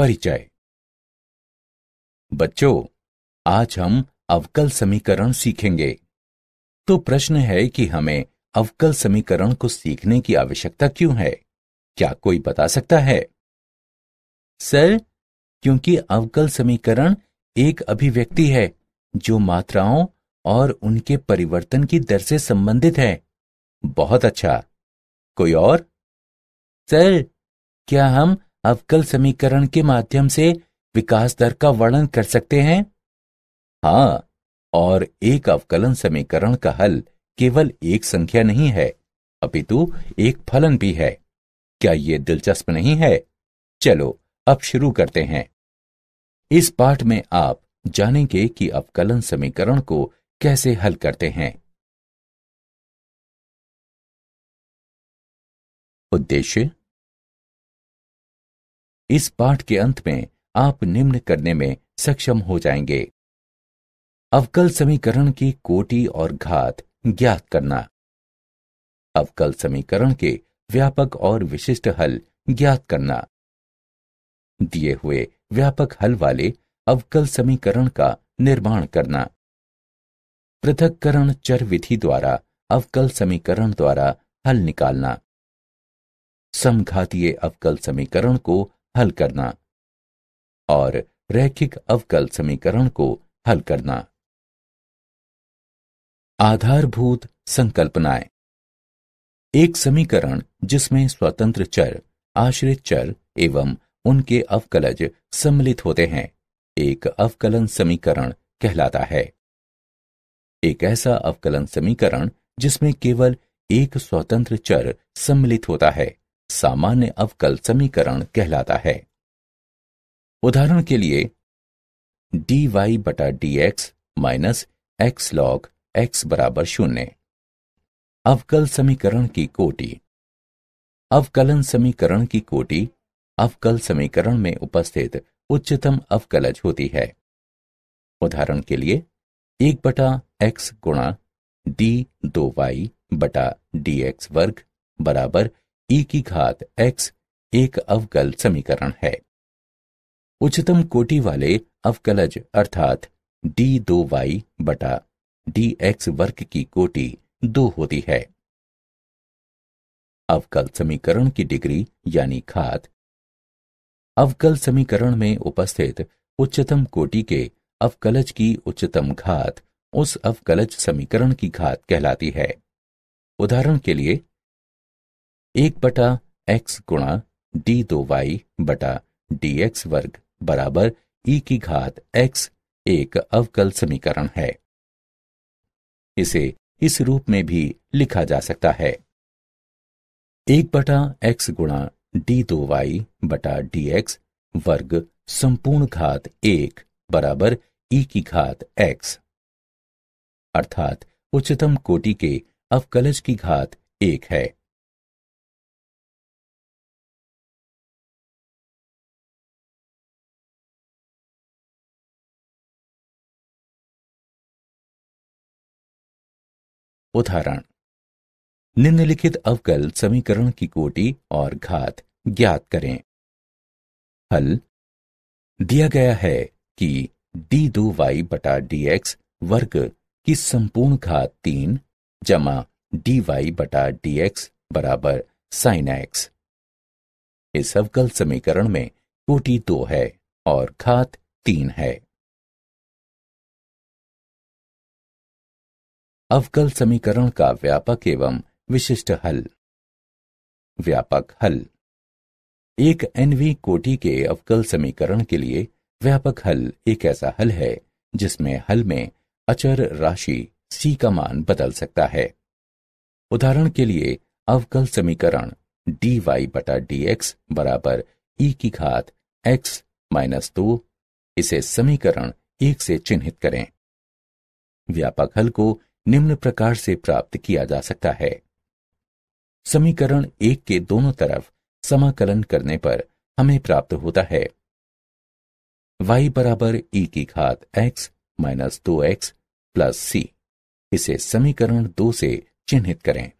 परिचय बच्चों आज हम अवकल समीकरण सीखेंगे तो प्रश्न है कि हमें अवकल समीकरण को सीखने की आवश्यकता क्यों है क्या कोई बता सकता है सर क्योंकि अवकल समीकरण एक अभिव्यक्ति है जो मात्राओं और उनके परिवर्तन की दर से संबंधित है बहुत अच्छा कोई और सर क्या हम अवकल समीकरण के माध्यम से विकास दर का वर्णन कर सकते हैं हाँ और एक अवकलन समीकरण का हल केवल एक संख्या नहीं है अपितु एक फलन भी है क्या यह दिलचस्प नहीं है चलो अब शुरू करते हैं इस पाठ में आप जानेंगे कि अवकलन समीकरण को कैसे हल करते हैं उद्देश्य इस पाठ के अंत में आप निम्न करने में सक्षम हो जाएंगे अवकल समीकरण की कोटि और घात ज्ञात करना अवकल समीकरण के व्यापक और विशिष्ट हल ज्ञात करना दिए हुए व्यापक हल वाले अवकल समीकरण का निर्माण करना पृथककरण चर विधि द्वारा अवकल समीकरण द्वारा हल निकालना समघातीय अवकल समीकरण को हल करना और रैखिक अवकल समीकरण को हल करना आधारभूत संकल्पनाएं एक समीकरण जिसमें स्वतंत्र चर आश्रित चर एवं उनके अवकलज सम्मिलित होते हैं एक अवकलन समीकरण कहलाता है एक ऐसा अवकलन समीकरण जिसमें केवल एक स्वतंत्र चर सम्मिलित होता है सामान्य अवकल समीकरण कहलाता है उदाहरण के लिए डी वाई बटा D X minus X log X बराबर शून्य अवकल समीकरण की कोटि अवकलन समीकरण की कोटि अवकल समीकरण में उपस्थित उच्चतम अवकलज होती है उदाहरण के लिए एक बटा एक्स गुणा डी दो वाई बटा डी एक्स वर्ग बराबर e की घात एक्स एक अवकल समीकरण है उच्चतम कोटि वाले अवकलज अर्थात डी दो वाई बटा डी एक्स वर्ग की कोटि दो होती है अवकल समीकरण की डिग्री यानी खात अवकल समीकरण में उपस्थित उच्चतम कोटि के अवकलज की उच्चतम घात उस अवकलज समीकरण की घात कहलाती है उदाहरण के लिए एक बटा एक्स गुणा डी दो वाई बटा डी एक्स वर्ग बराबर ई e की घात एक्स एक अवकल समीकरण है इसे इस रूप में भी लिखा जा सकता है एक बटा एक्स गुणा डी दो वाई बटा डी एक्स वर्ग संपूर्ण घात एक बराबर ई e की घात एक्स अर्थात उच्चतम कोटि के अवकलज की घात एक है उदाहरण निम्नलिखित अवकल समीकरण की कोटि और घात ज्ञात करें हल दिया गया है कि डी दो वाई बटा डी एक्स वर्ग की संपूर्ण घात तीन जमा डी वाई बटा डी एक्स बराबर साइन एक्स इस अवकल समीकरण में कोटि दो है और घात तीन है अवकल समीकरण का व्यापक एवं विशिष्ट हल व्यापक हल एक एनवी कोटि के अवकल समीकरण के लिए व्यापक हल एक ऐसा हल है जिसमें हल में अचर राशि सी का मान बदल सकता है उदाहरण के लिए अवकल समीकरण डी वाई बटा डी एक्स बराबर ई e की घात एक्स माइनस दो इसे समीकरण एक से चिन्हित करें व्यापक हल को निम्न प्रकार से प्राप्त किया जा सकता है समीकरण एक के दोनों तरफ समाकलन करने पर हमें प्राप्त होता है y बराबर e की घात x माइनस दो एक्स प्लस सी इसे समीकरण दो से चिन्हित करें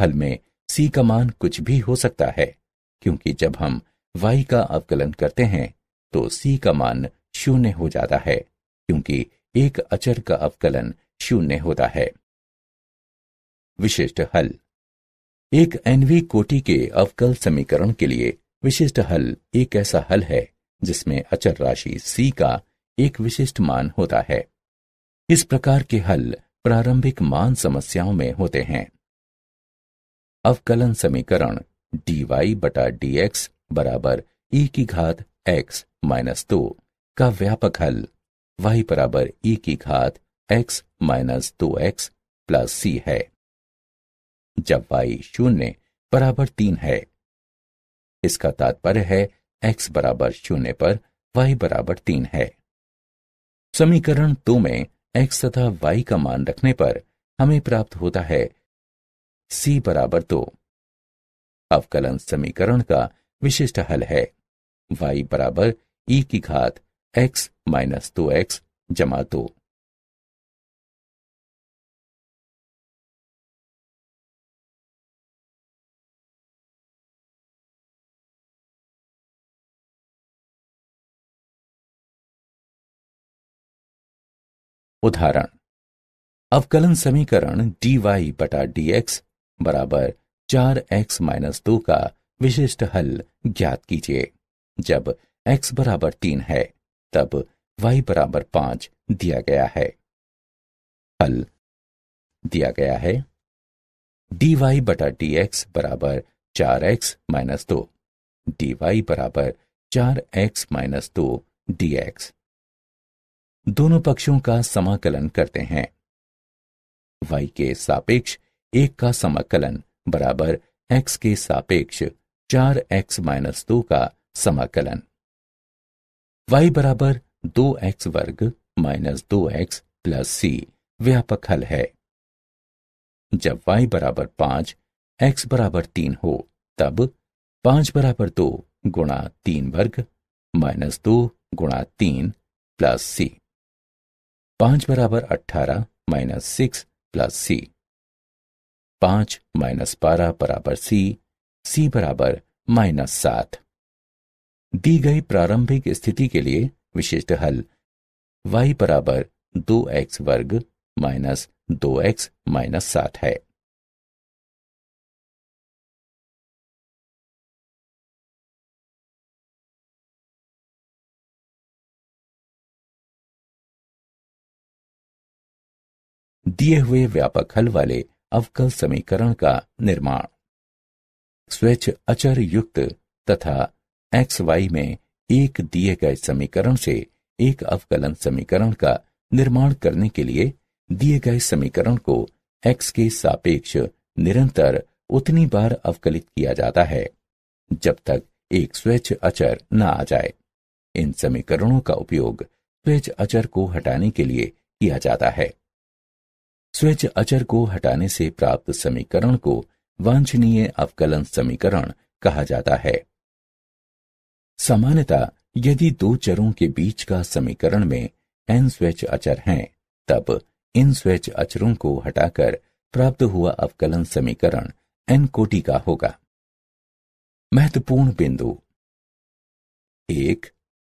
हल में c का मान कुछ भी हो सकता है क्योंकि जब हम y का अवकलन करते हैं तो c का मान शून्य हो जाता है क्योंकि एक अचर का अवकलन शून्य होता है विशिष्ट हल एक एनवी कोटि के अवकल समीकरण के लिए विशिष्ट हल एक ऐसा हल है जिसमें अचर राशि सी का एक विशिष्ट मान होता है इस प्रकार के हल प्रारंभिक मान समस्याओं में होते हैं अवकलन समीकरण डी वाई बटा डी एक्स बराबर ई e की घात एक्स माइनस दो का व्यापक हल वाई बराबर ई e की घात एक्स माइनस दो एक्स प्लस सी है जब वाई शून्य बराबर तीन है इसका तात्पर्य है एक्स बराबर शून्य पर वाई बराबर तीन है समीकरण दो में एक्स तथा वाई का मान रखने पर हमें प्राप्त होता है सी बराबर दो अवकलन समीकरण का विशिष्ट हल है वाई बराबर ई e की घात एक्स माइनस दो एक्स जमा दो उदाहरण अवकलन समीकरण डी वाई बटा डी एक्स बराबर चार एक्स माइनस दो का विशिष्ट हल ज्ञात कीजिए जब x बराबर तीन है तब y बराबर पांच दिया गया है हल दिया गया है डी वाई बटा डी एक्स बराबर चार एक्स माइनस दो डी वाई बराबर चार एक्स माइनस दो डी एक्स दोनों पक्षों का समाकलन करते हैं y के सापेक्ष एक का समाकलन बराबर x के सापेक्ष चार एक्स माइनस दो का समाकलन y बराबर दो एक्स वर्ग माइनस दो एक्स प्लस सी व्यापक हल है जब y बराबर पांच x बराबर तीन हो तब पांच बराबर दो गुणा तीन वर्ग माइनस दो गुणा तीन प्लस सी पांच बराबर अट्ठारह माइनस सिक्स प्लस सी पांच माइनस बारह बराबर सी सी बराबर माइनस सात दी गई प्रारंभिक स्थिति के लिए विशिष्ट हल y बराबर दो एक्स वर्ग माइनस दो एक्स माइनस सात है दिए हुए व्यापक हल वाले अवकल समीकरण का निर्माण स्वच्छ अचर युक्त तथा एक्स वाई में एक दिए गए समीकरण से एक अवकलन समीकरण का निर्माण करने के लिए दिए गए समीकरण को एक्स के सापेक्ष निरंतर उतनी बार अवकलित किया जाता है जब तक एक स्वेच्छ अचर न आ जाए इन समीकरणों का उपयोग स्वेच्छ अचर को हटाने के लिए किया जाता है स्वच्छ अचर को हटाने से प्राप्त समीकरण को वांछनीय अवकलन समीकरण कहा जाता है सामान्यता यदि दो चरों के बीच का समीकरण में एन स्वच्छ अचर हैं, तब इन स्वच्छ अचरों को हटाकर प्राप्त हुआ अवकलन समीकरण एन कोटि का होगा महत्वपूर्ण बिंदु एक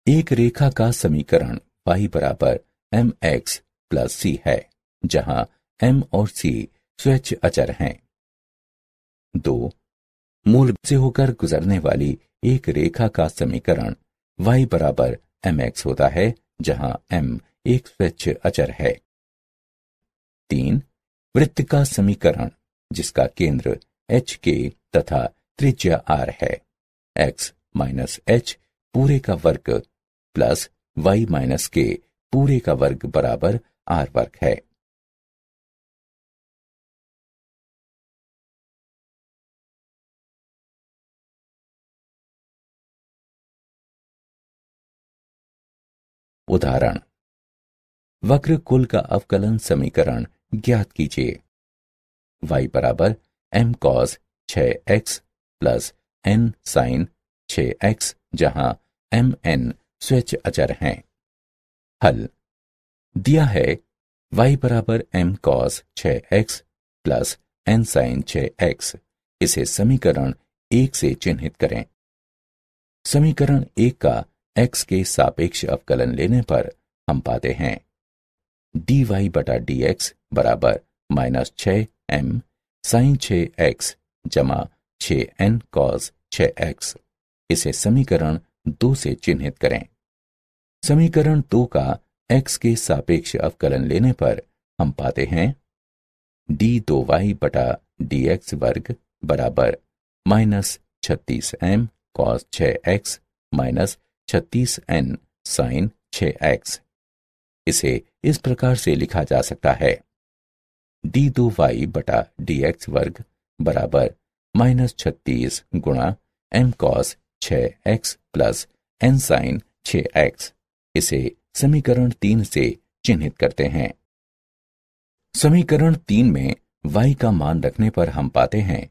एक रेखा का समीकरण पाई बराबर एम एक्स प्लस सी है जहां एम और सी स्वच्छ अचर हैं दो मूल से होकर गुजरने वाली एक रेखा का समीकरण y बराबर एम एक्स होता है जहां m एक स्वच्छ अचर है तीन वृत्त का समीकरण जिसका केंद्र एच के तथा त्रिज्या आर है एक्स माइनस एच पूरे का वर्ग प्लस वाई माइनस के पूरे का वर्ग बराबर आर वर्ग है उदाहरण वक्र कुल का अवकलन समीकरण ज्ञात कीजिए y बराबर एम कॉस छ एक्स प्लस एन साइन छ एक्स जहां एम एन स्वच्छ अचर हैं हल दिया है y बराबर एम कॉस छ एक्स प्लस एन साइन छ एक्स इसे समीकरण एक से चिन्हित करें समीकरण एक का एक्स के सापेक्ष अवकलन लेने पर हम पाते हैं डी वाई बटा डी एक्स बराबर माइनस छ एम साइन छ एक्स जमा छ एन कॉस छ एक्स इसे समीकरण दो से चिन्हित करें समीकरण दो का एक्स के सापेक्ष अवकलन लेने पर हम पाते हैं डी दो वाई बटा डी एक्स वर्ग बराबर माइनस छत्तीस एम कॉस छ एक्स माइनस छत्तीस एन साइन छ एक्स इसे इस प्रकार से लिखा जा सकता है डी दो वाई बटा डी एक्स वर्ग बराबर माइनस छत्तीस गुणा एम कॉस छ एक्स प्लस एन साइन छ एक्स इसे समीकरण तीन से चिन्हित करते हैं समीकरण तीन में y का मान रखने पर हम पाते हैं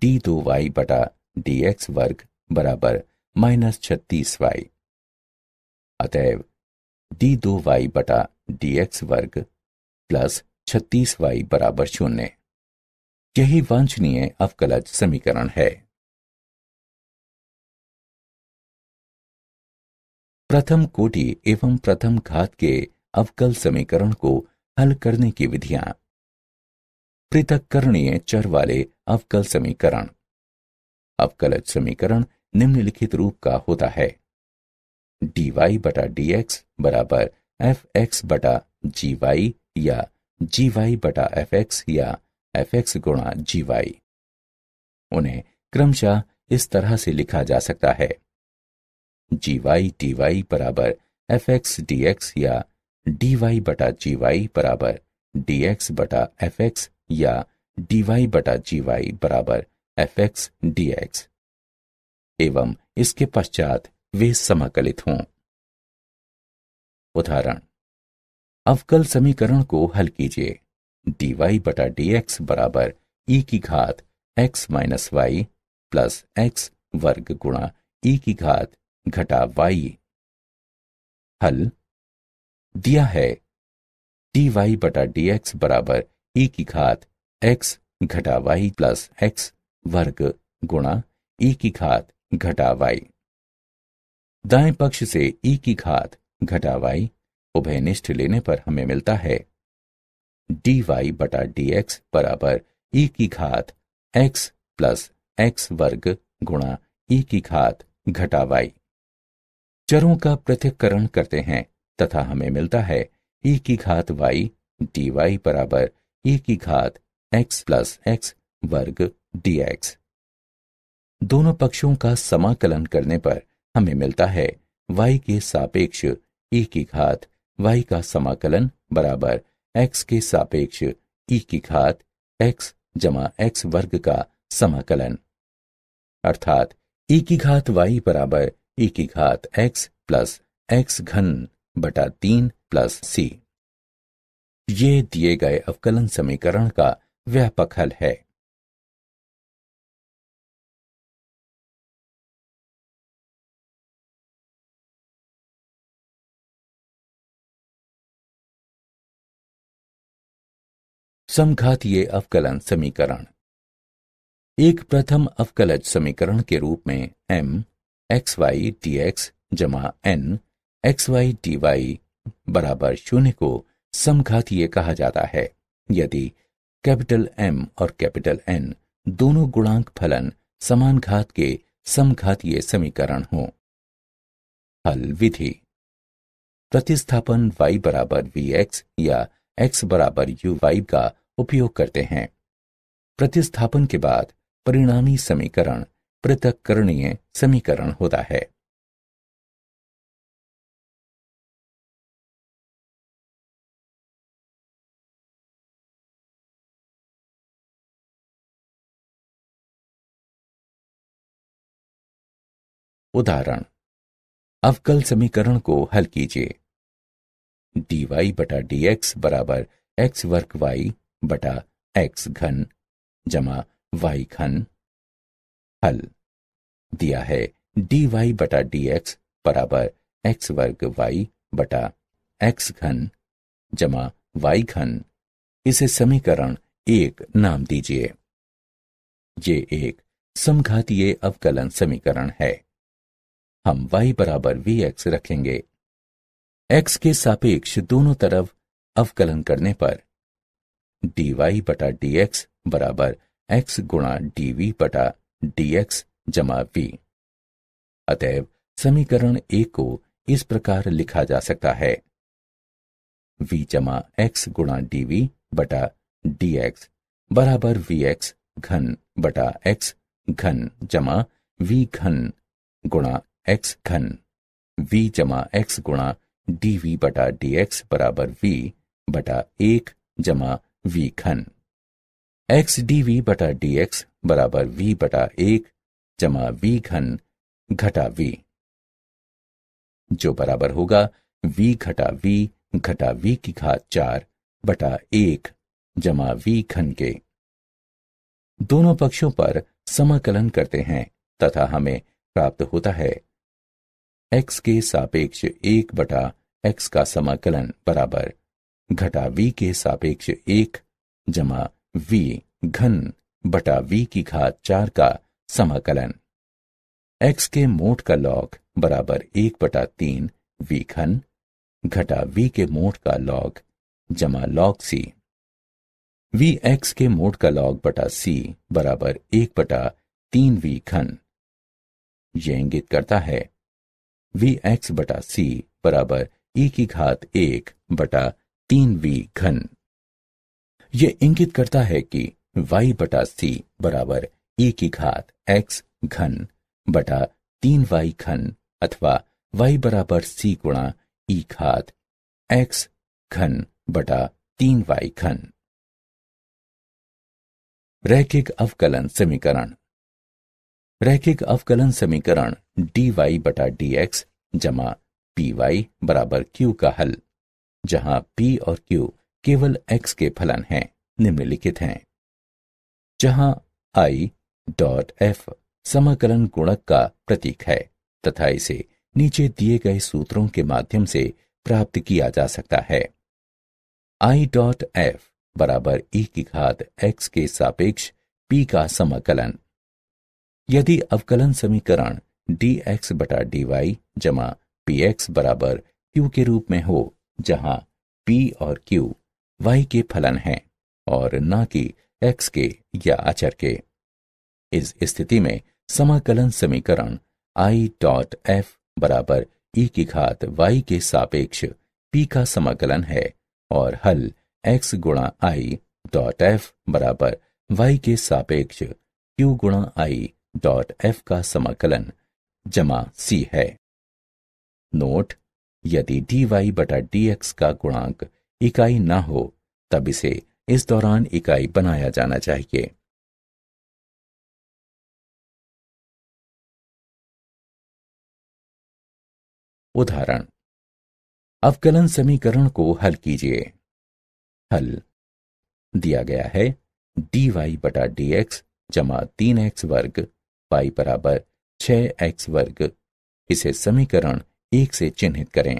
डी दो वाई बटा डी एक्स वर्ग बराबर माइनस छत्तीस वाई अतएव डी दो वाई बटा डी एक्स वर्ग प्लस छत्तीस वाई बराबर शून्य यही वांछनीय अवकलज समीकरण है प्रथम कोटि एवं प्रथम घात के अवकल समीकरण को हल करने की विधियां पृथक करणीय चर वाले अवकल समीकरण अवकलज समीकरण निम्नलिखित रूप का होता है डी वाई बटा डी एक्स बराबर एफ एक्स बटा जी वाई या जी वाई बटा एफ एक्स या एफ एक्स गुणा जी वाई उन्हें क्रमशः इस तरह से लिखा जा सकता है जी वाई डी वाई बराबर एफ एक्स डी एक्स या डी वाई बटा जी वाई बराबर डी एक्स बटा एफ एक्स या डी वाई बटा जी वाई बराबर एफ एक्स डी एक्स एवं इसके पश्चात वे समाकलित हों उदाहरण अवकल समीकरण को हल कीजिए डी वाई बटा डी एक्स बराबर ई e की घात X minus Y plus X वर्ग गुणा ई e की घात घटा वाई हल दिया है डी वाई बटा डी एक्स बराबर ई e की घात एक्स घटा वाई प्लस एक्स वर्ग गुणा ई की घात घटावाई दाएं पक्ष से ई की घात घटावाई उभयनिष्ठ लेने पर हमें मिलता है डी वाई बटा डी एक्स बराबर ई की घात एक्स प्लस एक्स वर्ग गुणा ई की घात घटावाई चरों का पृथककरण करते हैं तथा हमें मिलता है ई की घात वाई डी वाई बराबर ई की घात एक्स प्लस एक्स वर्ग डी एक्स दोनों पक्षों का समाकलन करने पर हमें मिलता है वाई के सापेक्ष e की घात वाई का समाकलन बराबर एक्स के सापेक्ष e की घात एक्स जमा एक्स वर्ग का समाकलन अर्थात e की घात y बराबर e की घात x प्लस एक्स घन बटा तीन प्लस सी ये दिए गए अवकलन समीकरण का व्यापक हल है समघातीय अवकलन समीकरण एक प्रथम अवकलज समीकरण के रूप में M X Y D X जमा N X Y D Y बराबर शून्य को समघातीय कहा जाता है यदि कैपिटल एम और कैपिटल एन दोनों गुणांक फलन समान घात के समघातीय समीकरण हो हल विधि प्रतिस्थापन y बराबर वी एक्स या x बराबर यू वाई का उपयोग करते हैं प्रतिस्थापन के बाद परिणामी समीकरण पृथककरणीय समीकरण होता है उदाहरण अवकल समीकरण को हल कीजिए dy बटा dx बराबर एक्स वर्क वाई बटा एक्स घन जमा वाई घन हल दिया है डी वाई बटा डी एक्स बराबर एक्स वर्ग वाई बटा एक्स घन जमा वाई घन इसे समीकरण एक नाम दीजिए ये एक समघातीय अवकलन समीकरण है हम y बराबर वी एक्स रखेंगे x के सापेक्ष दोनों तरफ अवकलन करने पर डी वाई बटा डी एक्स बराबर एक्स गुणा डी वी बटा डी एक्स जमा वी अतएव समीकरण ए को इस प्रकार लिखा जा सकता है v जमा एक्स गुणा डी वी बटा डी एक्स बराबर वी एक्स घन बटा एक्स घन जमा वी घन गुणा एक्स घन v जमा एक्स गुणा डी वी बटा डी एक्स बराबर वी बटा एक जमा वी घन एक्स डी वी बटा डी एक्स बराबर वी बटा एक जमा वी घन घटा वी जो बराबर होगा वी घटा वी घटा वी की घात चार बटा एक जमा वी घन के दोनों पक्षों पर समाकलन करते हैं तथा हमें प्राप्त होता है एक्स के सापेक्ष एक बटा एक्स का समाकलन बराबर घटा वी के सापेक्ष एक जमा वी घन बटा वी की घात चार का समाकलन एक्स के मोट का लॉग बराबर एक बटा तीन वी घन घटा वी के मोट का लॉग जमा लॉग सी वी एक्स के मोट का लॉग बटा सी बराबर एक बटा तीन वी घन ये इंगित करता है वी एक्स बटा सी बराबर ई e की घात एक बटा तीन वी घन यह इंगित करता है कि वाई बटा सी बराबर ई की घात एक्स घन बटा तीन वाई घन अथवा वाई बराबर सी गुणा ई घात x घन बटा तीन वाई घन रैखिक अवकलन समीकरण रैखिक अवकलन समीकरण डी वाई बटा डी एक्स जमा पी वाई बराबर क्यू का हल जहां पी और क्यू केवल एक्स के फलन हैं निम्नलिखित हैं जहां आई डॉट एफ समाकलन गुणक का प्रतीक है तथा इसे नीचे दिए गए सूत्रों के माध्यम से प्राप्त किया जा सकता है आई डॉट एफ बराबर ई e की घात एक्स के सापेक्ष पी का समाकलन यदि अवकलन समीकरण dx बटा डी वाई जमा पी एक्स बराबर क्यू के रूप में हो जहां p और q y के फलन हैं और न कि x के या अचर के इस स्थिति में समाकलन समीकरण i डॉट एफ बराबर ई e की घात y के सापेक्ष p का समाकलन है और हल x गुणा आई डॉट एफ बराबर y के सापेक्ष q गुणा आई डॉट एफ का समाकलन जमा c है नोट यदि डी वाई बटा डी का गुणांक इकाई ना हो तब इसे इस दौरान इकाई बनाया जाना चाहिए उदाहरण अवकलन समीकरण को हल कीजिए हल दिया गया है डी वाई बटा डी एक्स जमा तीन एक्स वर्ग वाई बराबर छ एक्स वर्ग इसे समीकरण एक से चिन्हित करें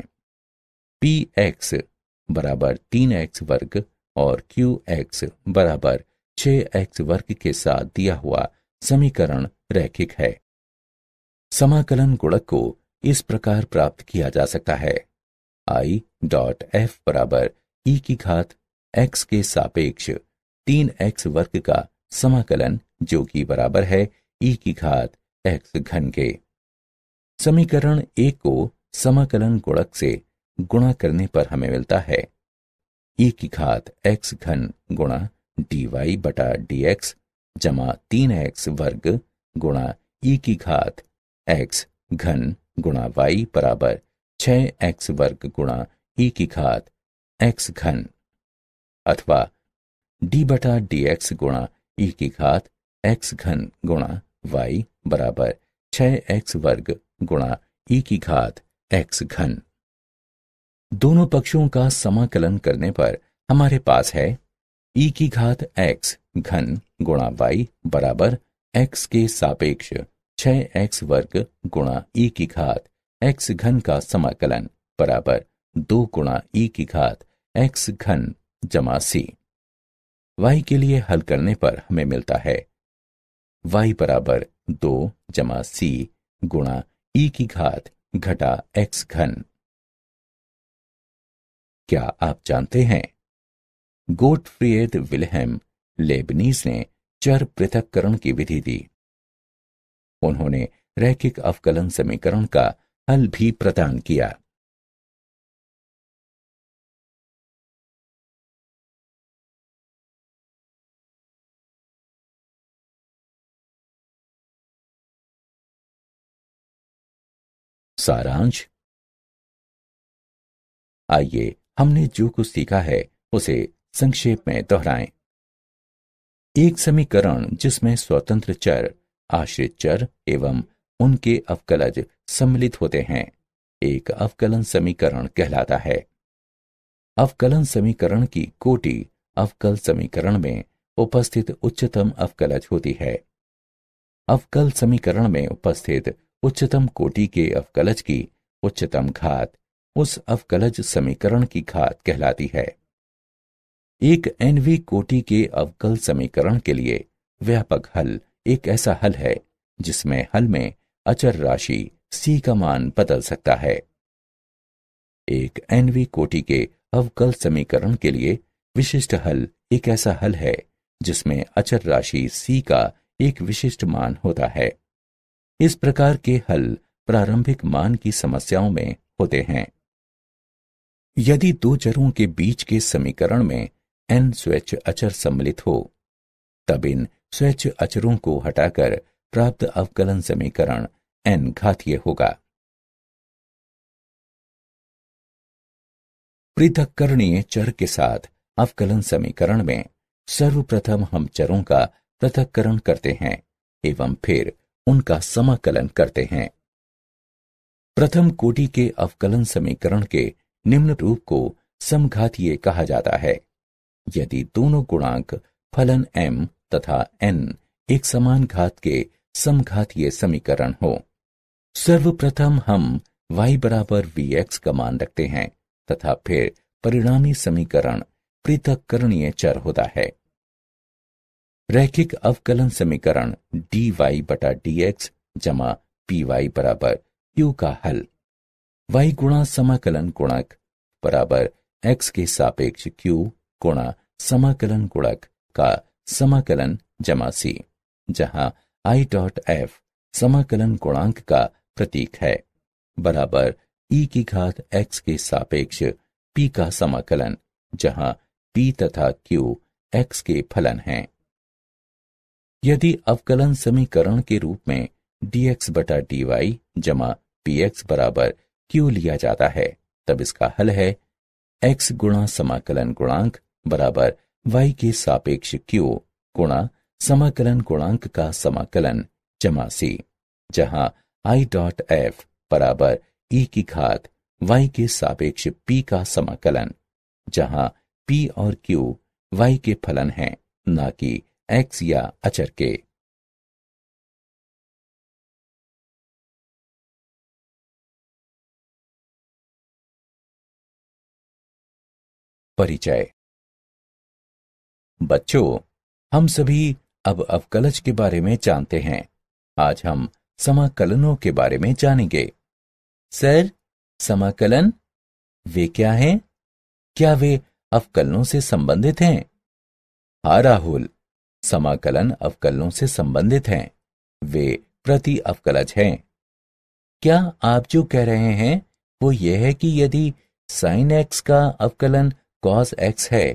पी एक्स बराबर तीन एक्स वर्ग और क्यू एक्स बराबर छ एक्स वर्ग के साथ दिया हुआ समीकरण रैखिक है समाकलन गुणक को इस प्रकार प्राप्त किया जा सकता है I डॉट एफ बराबर e की घात x के सापेक्ष तीन एक्स वर्ग का समाकलन जो कि बराबर है e की घात x घन के समीकरण एक को समाकलन गुणक से गुणा करने पर हमें मिलता है ई e की घात एक्स घन गुणा डी वाई बटा डी एक्स जमा तीन एक्स वर्ग गुणा ई e की घात एक्स घन गुणा वाई बराबर छ एक्स वर्ग गुणा ई e की घात एक्स घन अथवा डी बटा डी एक्स गुणा ई की घात एक्स घन गुणा वाई बराबर छ एक्स वर्ग गुणा ई की घात एक्स घन दोनों पक्षों का समाकलन करने पर हमारे पास है ई e की घात एक्स घन गुणा वाई बराबर एक्स के सापेक्ष छह एक्स वर्ग गुणा ई e की घात एक्स घन का समाकलन बराबर दो गुणा ई e की घात एक्स घन जमा सी वाई के लिए हल करने पर हमें मिलता है वाई बराबर दो जमा सी गुणा ई की घात घटा एक्स घन क्या आप जानते हैं गोटफ्रियड विलहम लेबनीज ने चर पृथककरण की विधि दी उन्होंने रैखिक अवकलन समीकरण का हल भी प्रदान किया सारांश आइए हमने जो कुछ सीखा है उसे संक्षेप में दोहराएं एक समीकरण जिसमें स्वतंत्र चर आश्रित चर एवं उनके अवकलज सम्मिलित होते हैं एक अवकलन समीकरण कहलाता है अवकलन समीकरण की कोटि अवकल समीकरण में उपस्थित उच्चतम अवकलज होती है अवकल समीकरण में उपस्थित उच्चतम कोटि के अवकलज की उच्चतम घात उस अवकलज समीकरण की घात कहलाती है एक एनवी कोटि के अवकल समीकरण के लिए व्यापक हल एक ऐसा हल है जिसमें हल में अचर राशि सी का मान बदल सकता है एक एनवी कोटि के अवकल समीकरण के लिए विशिष्ट हल एक ऐसा हल है जिसमें अचर राशि सी का एक विशिष्ट मान होता है इस प्रकार के हल प्रारंभिक मान की समस्याओं में होते हैं यदि दो चरों के बीच के समीकरण में एन स्वच्छ अचर सम्मिलित हो तब इन स्वच्छ अचरों को हटाकर प्राप्त अवकलन समीकरण एन घातीय होगा पृथककरणीय चर के साथ अवकलन समीकरण में सर्वप्रथम हम चरों का पृथककरण करते हैं एवं फिर उनका समाकलन करते हैं प्रथम कोटि के अवकलन समीकरण के निम्न रूप को समघातीय कहा जाता है यदि दोनों गुणांक फलन m तथा n एक समान घात के समघातीय समीकरण हो सर्वप्रथम हम y बराबर वी एक्स का मान रखते हैं तथा फिर परिणामी समीकरण पृथक करणीय चर होता है रैखिक अवकलन समीकरण डी वाई बटा डी एक्स जमा पी वाई बराबर यू का हल वाई गुणा समाकलन गुणक बराबर एक्स के सापेक्ष क्यू गुणा समाकलन गुणक का समाकलन जमा सी जहां आई डॉट एफ समाकलन गुणांक का प्रतीक है बराबर ई e की घात एक्स के सापेक्ष पी का समाकलन जहां पी तथा क्यू एक्स के फलन हैं यदि अवकलन समीकरण के रूप में dx बटा वाई जमा एक्स बराबर क्यू लिया जाता है तब इसका हल है x गुणा समाकलन गुणांक बराबर y के सापेक्ष q गुणा समाकलन गुणांक का समाकलन जमा c जहां i डॉट एफ बराबर e की घात y के सापेक्ष p का समाकलन जहां p और q y के फलन हैं ना कि एक्स या अचर के परिचय बच्चों हम सभी अब अवकलज के बारे में जानते हैं आज हम समाकलनों के बारे में जानेंगे सर समाकलन वे क्या हैं? क्या वे अवकलनों से संबंधित हैं हा राहुल समाकलन अवकलनों से संबंधित हैं वे प्रति अवकलज हैं क्या आप जो कह रहे हैं वो यह है कि यदि साइन एक्स का अवकलन कॉस एक्स है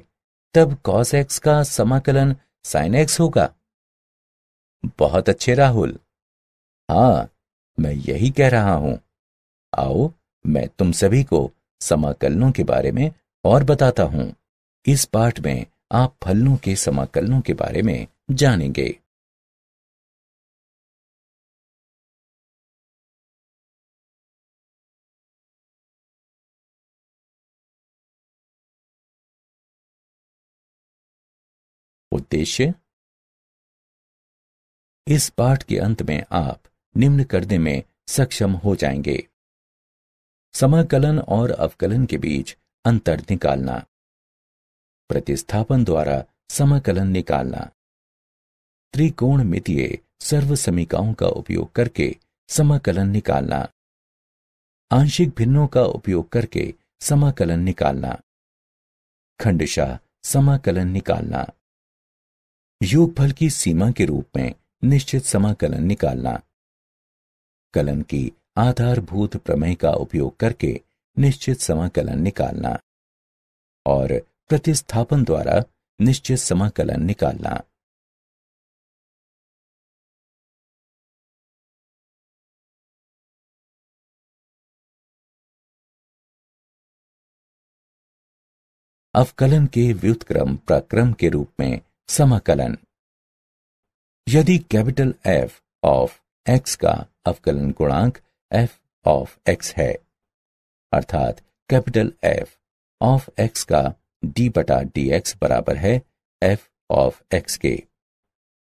तब कॉस एक्स का समाकलन साइन एक्स होगा बहुत अच्छे राहुल हाँ मैं यही कह रहा हूं आओ मैं तुम सभी को समाकलनों के बारे में और बताता हूं इस पाठ में आप फलों के समाकलनों के बारे में जानेंगे उद्देश्य इस पाठ के अंत में आप निम्न करने में सक्षम हो जाएंगे समाकलन और अवकलन के बीच अंतर निकालना प्रतिस्थापन द्वारा समाकलन निकालना त्रिकोण मितीय सर्व समीकाओं का उपयोग करके समाकलन निकालना आंशिक भिन्नों का उपयोग करके समाकलन निकालना खंडशा समाकलन निकालना योगफल की सीमा के रूप में निश्चित समाकलन निकालना कलन की आधारभूत प्रमेय का उपयोग करके निश्चित समाकलन निकालना और प्रतिस्थापन द्वारा निश्चित समाकलन निकालना अवकलन के व्युतक्रम प्रक्रम के रूप में समाकलन यदि कैपिटल एफ ऑफ एक्स का अवकलन गुणांक एफ ऑफ एक्स है अर्थात कैपिटल एफ ऑफ एक्स का डी बटा डी एक्स बराबर है एफ ऑफ एक्स के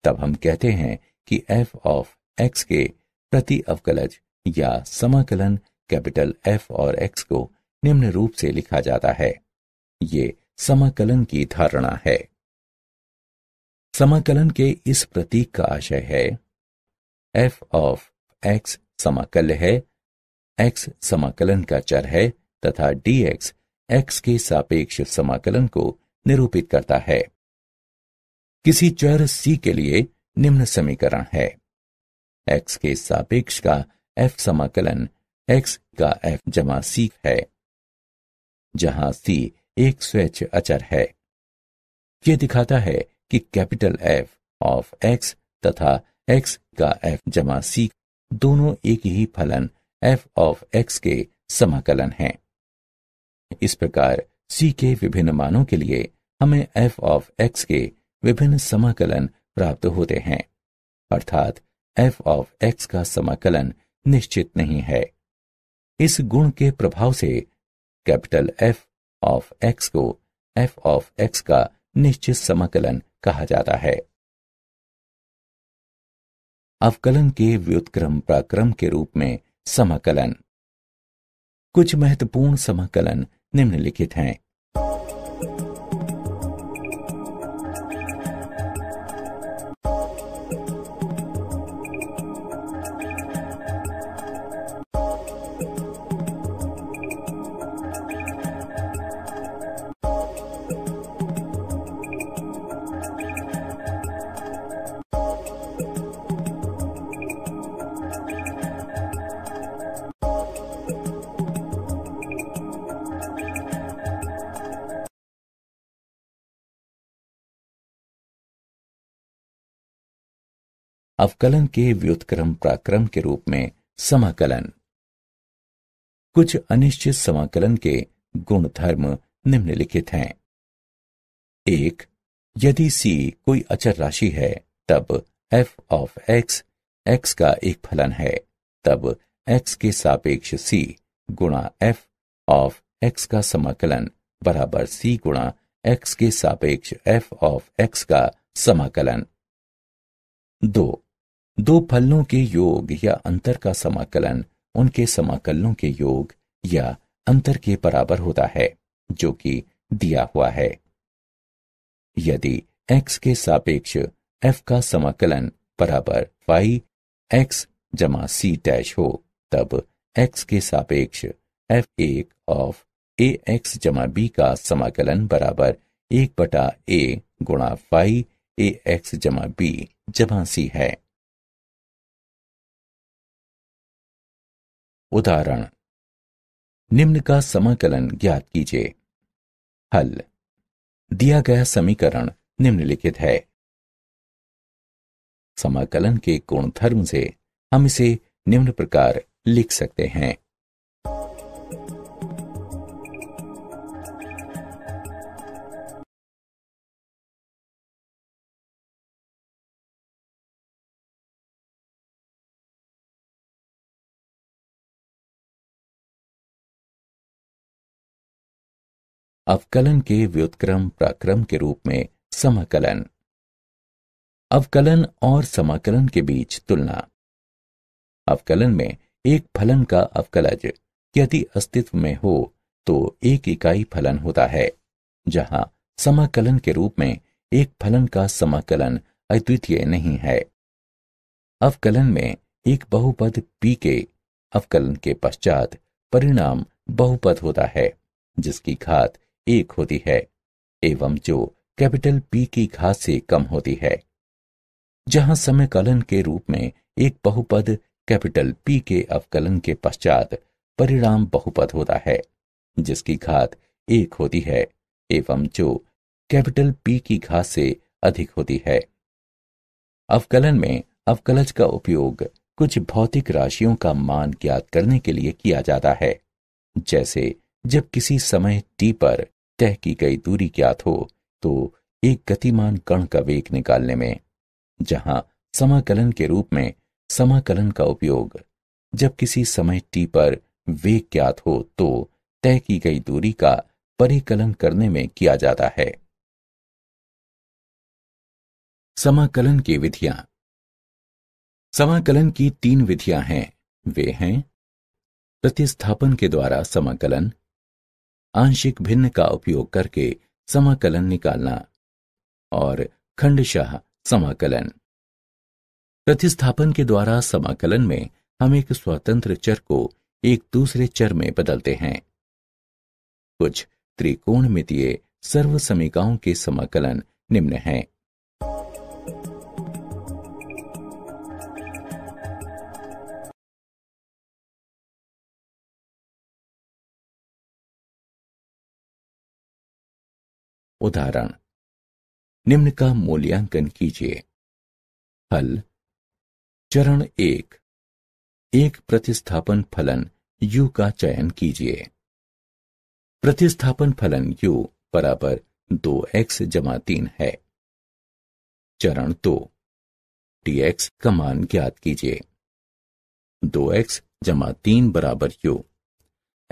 तब हम कहते हैं कि एफ ऑफ एक्स के प्रति अवकलज या समाकलन कैपिटल एफ और एक्स को निम्न रूप से लिखा जाता है ये समाकलन की धारणा है समाकलन के इस प्रतीक का आशय है एफ ऑफ एक्स समाकल्य है एक्स समाकलन का चर है तथा डी एक्स एक्स के सापेक्ष समाकलन को निरूपित करता है किसी चर सी के लिए निम्न समीकरण है एक्स के सापेक्ष का एफ समाकलन एक्स का एफ जमा सी है जहां सी एक स्वेच्छ अचर है यह दिखाता है कि कैपिटल एफ ऑफ एक्स तथा एक्स का एफ जमा सी दोनों एक ही फलन एफ ऑफ एक्स के समाकलन हैं इस प्रकार सी के विभिन्न मानों के लिए हमें एफ ऑफ एक्स के विभिन्न समाकलन प्राप्त होते हैं अर्थात एफ ऑफ एक्स का समाकलन निश्चित नहीं है इस गुण के प्रभाव से कैपिटल एफ ऑफ एक्स को एफ ऑफ एक्स का निश्चित समाकलन कहा जाता है अवकलन के व्युत्क्रम प्राक्रम के रूप में समाकलन कुछ महत्वपूर्ण समाकलन निम्नलिखित हैं अवकलन के व्युत्क्रम प्राक्रम के रूप में समाकलन कुछ अनिश्चित समाकलन के गुण धर्म निम्नलिखित हैं एक यदि c कोई अचर राशि है तब f ऑफ x x का एक फलन है तब x के सापेक्ष c गुणा एफ ऑफ x का समाकलन बराबर c गुणा x के सापेक्ष f ऑफ x का समाकलन दो दो फलों के योग या अंतर का समाकलन उनके समाकलनों के योग या अंतर के बराबर होता है जो कि दिया हुआ है यदि x के सापेक्ष f का समाकलन बराबर y x जमा सी डैश हो तब x के सापेक्ष f एक ऑफ ए एक्स जमा बी का समाकलन बराबर एक बटा ए गुणा फाइव ए एक्स जमा बी जमा सी है उदाहरण निम्न का समाकलन ज्ञात कीजिए हल दिया गया समीकरण निम्नलिखित है समाकलन के गुणधर्म से हम इसे निम्न प्रकार लिख सकते हैं अवकलन के व्युत्क्रम प्राक्रम के रूप में समाकलन अवकलन और समाकलन के बीच तुलना अवकलन में एक फलन का अवकलज यदि अस्तित्व में हो तो एक इकाई फलन होता है जहां समाकलन के रूप में एक फलन का समाकलन अद्वितीय नहीं है अवकलन में एक बहुपद पी के अवकलन के पश्चात परिणाम बहुपद होता है जिसकी घात एक होती है एवं जो कैपिटल पी की घात से कम होती है जहां समयकलन के रूप में एक बहुपद कैपिटल पी के अवकलन के पश्चात परिणाम बहुपद होता है जिसकी घात एक होती है एवं जो कैपिटल पी की घात से अधिक होती है अवकलन में अवकलज का उपयोग कुछ भौतिक राशियों का मान ज्ञात करने के लिए किया जाता है जैसे जब किसी समय टी पर तय की गई दूरी ज्ञात हो तो एक गतिमान कण का वेग निकालने में जहां समाकलन के रूप में समाकलन का उपयोग जब किसी समय टी पर वेग ज्ञात हो तो तय की गई दूरी का परिकलन करने में किया जाता है समाकलन की विधियां समाकलन की तीन विधियां हैं वे हैं प्रतिस्थापन के द्वारा समाकलन आंशिक भिन्न का उपयोग करके समाकलन निकालना और खंडशाह समाकलन प्रतिस्थापन के द्वारा समाकलन में हम एक स्वतंत्र चर को एक दूसरे चर में बदलते हैं कुछ त्रिकोणमितीय सर्व समीकाओं के समाकलन निम्न हैं उदाहरण निम्न का मूल्यांकन कीजिए हल चरण एक एक प्रतिस्थापन फलन यू का चयन कीजिए प्रतिस्थापन फलन यू बराबर दो एक्स जमा तीन है चरण दो डी एक्स का मान ज्ञात कीजिए दो एक्स जमा तीन बराबर यू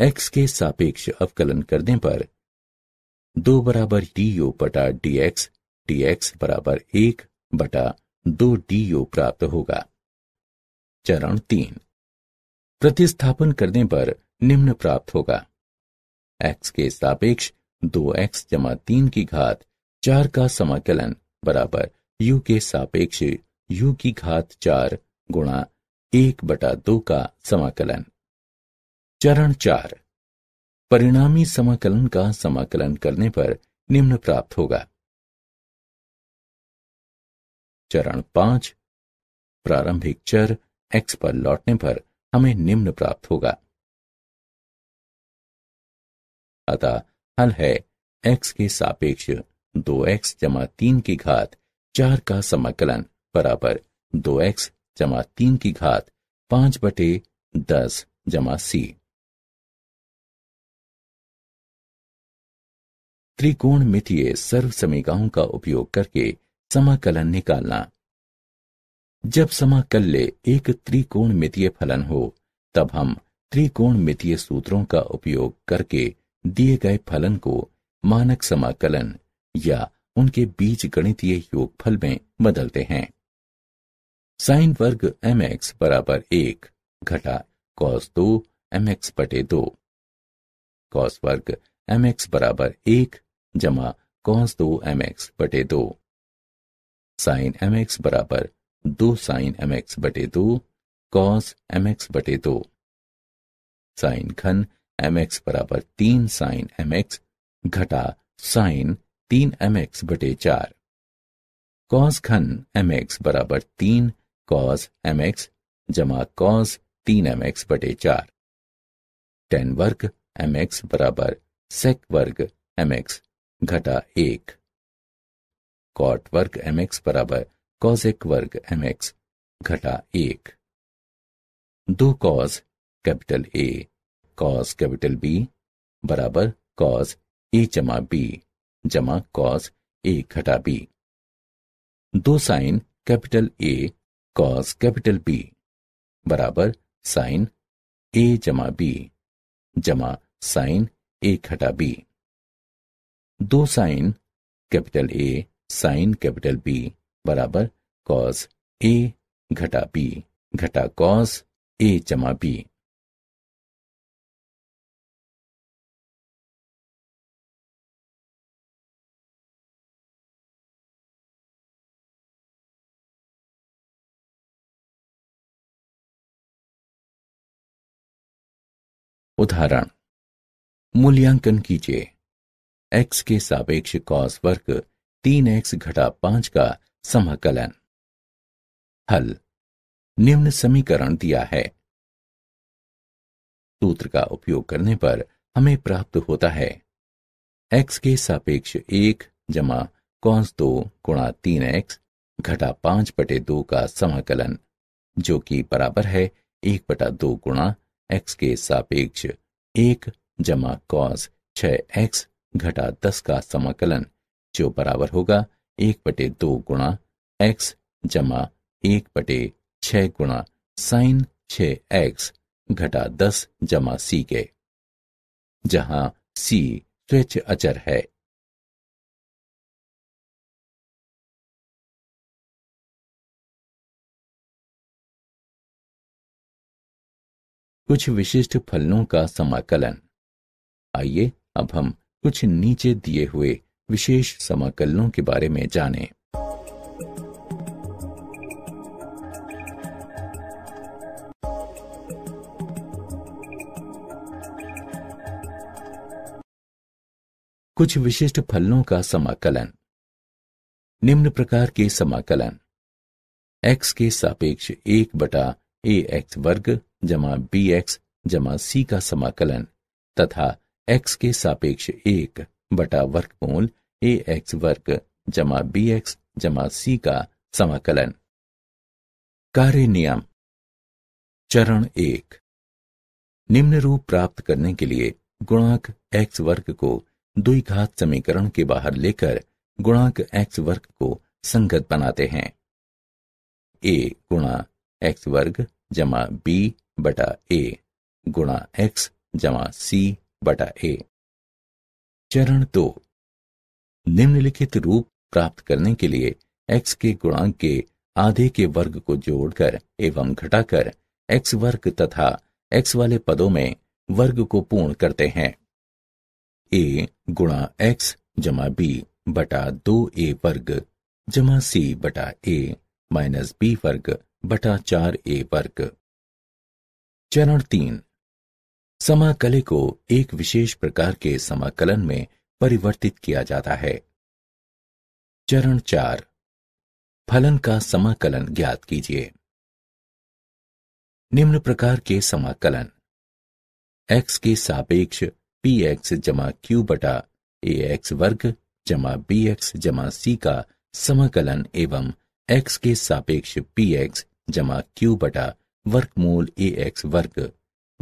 एक्स के सापेक्ष अवकलन करने पर दो बराबर डी यू बटा डी एक्स डी एक्स बराबर एक बटा दो डी यू प्राप्त होगा चरण तीन प्रतिस्थापन करने पर निम्न प्राप्त होगा एक्स के सापेक्ष दो एक्स जमा तीन की घात चार का समाकलन बराबर यू के सापेक्ष यू की घात चार गुणा एक बटा दो का समाकलन चरण चार परिणामी समाकलन का समाकलन करने पर निम्न प्राप्त होगा चरण पांच प्रारंभिक चर एक्स पर लौटने पर हमें निम्न प्राप्त होगा अतः हल है एक्स के सापेक्ष दो एक्स जमा तीन की घात चार का समाकलन बराबर दो एक्स जमा तीन की घात पांच बटे दस जमा सी त्रिकोण मितीय सर्व समीकाओं का उपयोग करके समाकलन निकालना जब समाकल्य एक त्रिकोण मितीय फलन हो तब हम त्रिकोण मितीय सूत्रों का उपयोग करके दिए गए फलन को मानक समाकलन या उनके बीज गणितीय योगफल में बदलते हैं साइन वर्ग एम एक्स बराबर एक घटा कॉस दो एम एक्स बटे दो कॉस वर्ग एम एक्स बराबर एक जमा कॉस दो एम एक्स बटे दो साइन एम एक्स बराबर दो साइन एम एक्स बटे दो कॉस एम एक्स बटे दो साइन घन एम एक्स बराबर तीन साइन एम एक्स घटा साइन तीन एम एक्स बटे चार कॉस घन एम एक्स बराबर तीन कॉस एम एक्स जमा कॉस तीन एम एक्स बटे चार टेन वर्ग एम एक्स बराबर सेक वर्ग एम एक्स घटा एक कॉट वर्ग एम एक्स बराबर कॉजेक वर्ग एम एक्स घटा एक दो cos capital A cos capital B बराबर कॉज ए जमा बी जमा कॉज ए घटा बी दो sine capital A cos capital B बराबर साइन ए जमा बी जमा साइन ए घटा बी दो sine capital A sine capital B बराबर कॉस ए घटा बी घटा कॉस ए जमा बी उदाहरण मूल्यांकन कीजिए एक्स के सापेक्ष कॉस वर्ग तीन एक्स घटा पांच का समाकलन हल निम्न समीकरण दिया है सूत्र का उपयोग करने पर हमें प्राप्त होता है एक्स के सापेक्ष एक जमा कॉस दो गुणा तीन एक्स घटा पांच बटे दो का समाकलन जो कि बराबर है एक बटा दो गुणा एक्स के सापेक्ष एक जमा कॉस छ एक्स घटा दस का समाकलन जो बराबर होगा एक बटे दो गुणा एक्स जमा एक बटे छ गुणा साइन छ एक्स घटा दस जमा सी के जहां सी स्वेच्छ अचर है कुछ विशिष्ट फलनों का समाकलन आइए अब हम कुछ नीचे दिए हुए विशेष समाकलनों के बारे में जानें। कुछ विशिष्ट फलनों का समाकलन निम्न प्रकार के समाकलन x के सापेक्ष एक बटा ए एक्स वर्ग जमा बी एक्स जमा सी का समाकलन तथा एक्स के सापेक्ष एक बटा वर्गमूल ए एक्स वर्ग जमा बी एक्स जमा सी का समाकलन कार्य नियम चरण एक निम्न रूप प्राप्त करने के लिए गुणांक एक्स वर्ग को द्विघात समीकरण के बाहर लेकर गुणांक एक्स वर्ग को संगत बनाते हैं ए गुणा एक्स वर्ग जमा बी बटा ए गुणा एक्स जमा सी बटा ए चरण दो निम्नलिखित रूप प्राप्त करने के लिए x के गुणांक के आधे के वर्ग को जोड़कर एवं घटाकर x वर्ग तथा x वाले पदों में वर्ग को पूर्ण करते हैं ए गुणा एक्स जमा बी बटा दो ए वर्ग जमा सी बटा ए माइनस बी वर्ग बटा चार ए वर्ग चरण तीन समाकले को एक विशेष प्रकार के समाकलन में परिवर्तित किया जाता है चरण चार फलन का समाकलन ज्ञात कीजिए निम्न प्रकार के समाकलन x के सापेक्ष पी एक्स जमा क्यू बटा ए एक्स वर्ग जमा बी एक्स जमा सी का समाकलन एवं x के सापेक्ष पी एक्स जमा क्यू बटा वर्गमूल ए एक्स वर्ग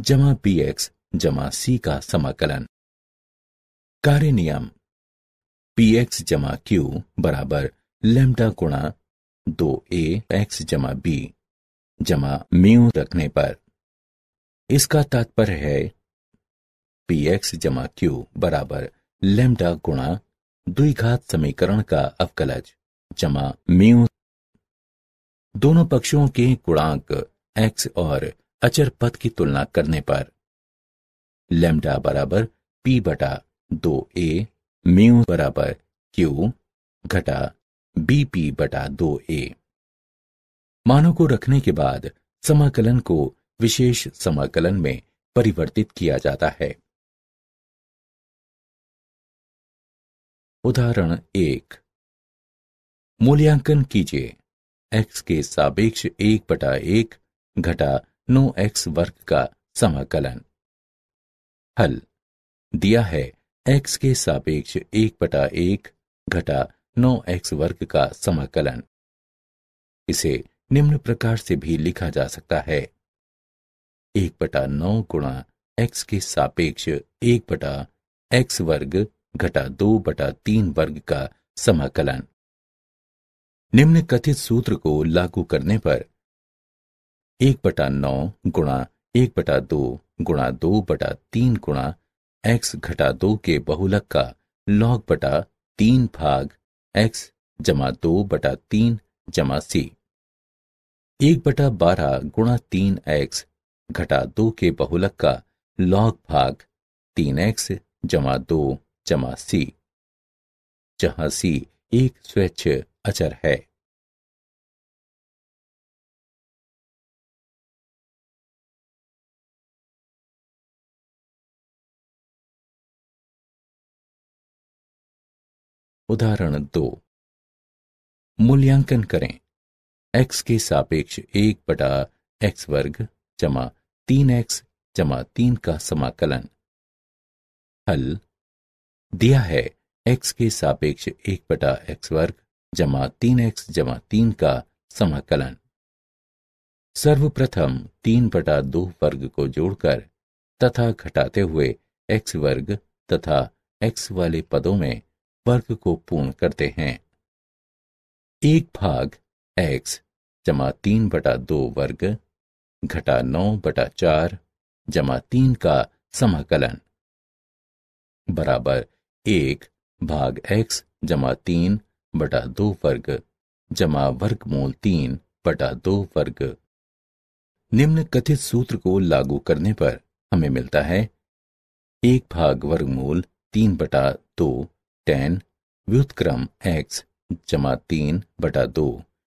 जमा बी एक्स जमा सी का समाकलन कार्य नियम पी एक्स जमा क्यू बराबर लेमडा गुणा दो ए एक्स जमा बी जमा म्यू रखने पर इसका तात्पर्य है पी एक्स जमा क्यू बराबर लेमडा गुणा द्विघात समीकरण का अवकलज जमा म्यू दोनों पक्षों के गुणांक एक्स और अचर पद की तुलना करने पर लेमडा बराबर पी बटा दो ए म्यू बराबर क्यू घटा बी पी बटा दो ए मानों को रखने के बाद समाकलन को विशेष समाकलन में परिवर्तित किया जाता है उदाहरण एक मूल्यांकन कीजिए एक्स के सापेक्ष एक बटा एक घटा नो एक्स वर्ग का समाकलन हल दिया है एक्स के सापेक्ष एक बटा एक घटा नौ एक्स वर्ग का समाकलन इसे निम्न प्रकार से भी लिखा जा सकता है एक बटा नौ गुणा एक्स के सापेक्ष एक बटा एक्स वर्ग घटा दो बटा तीन वर्ग का समाकलन निम्न कथित सूत्र को लागू करने पर एक बटा नौ गुणा एक बटा दो गुणा दो बटा तीन गुणा एक्स घटा दो के बहुलक का लॉग बटा तीन भाग एक्स जमा दो बटा तीन जमा सी एक बटा बारह गुणा तीन एक्स घटा दो के बहुलक का लॉग भाग तीन एक्स जमा दो जमा सी जहां सी एक स्वच्छ अचर है उदाहरण दो मूल्यांकन करें x के सापेक्ष एक बटा एक्स वर्ग जमा तीन एक्स जमा तीन का समाकलन हल दिया है x के सापेक्ष एक बटा एक्स वर्ग जमा तीन एक्स जमा तीन का समाकलन सर्वप्रथम तीन बटा दो वर्ग को जोड़कर तथा घटाते हुए एक्स वर्ग तथा एक्स वाले पदों में वर्ग को पूर्ण करते हैं एक भाग एक्स जमा तीन बटा दो वर्ग घटा नौ बटा चार जमा तीन का समाकलन बराबर एक भाग एक्स जमा तीन बटा दो वर्ग जमा वर्गमूल तीन बटा दो वर्ग निम्न कथित सूत्र को लागू करने पर हमें मिलता है एक भाग वर्गमूल तीन बटा दो टेन व्युतक्रम एक्स जमा तीन बटा दो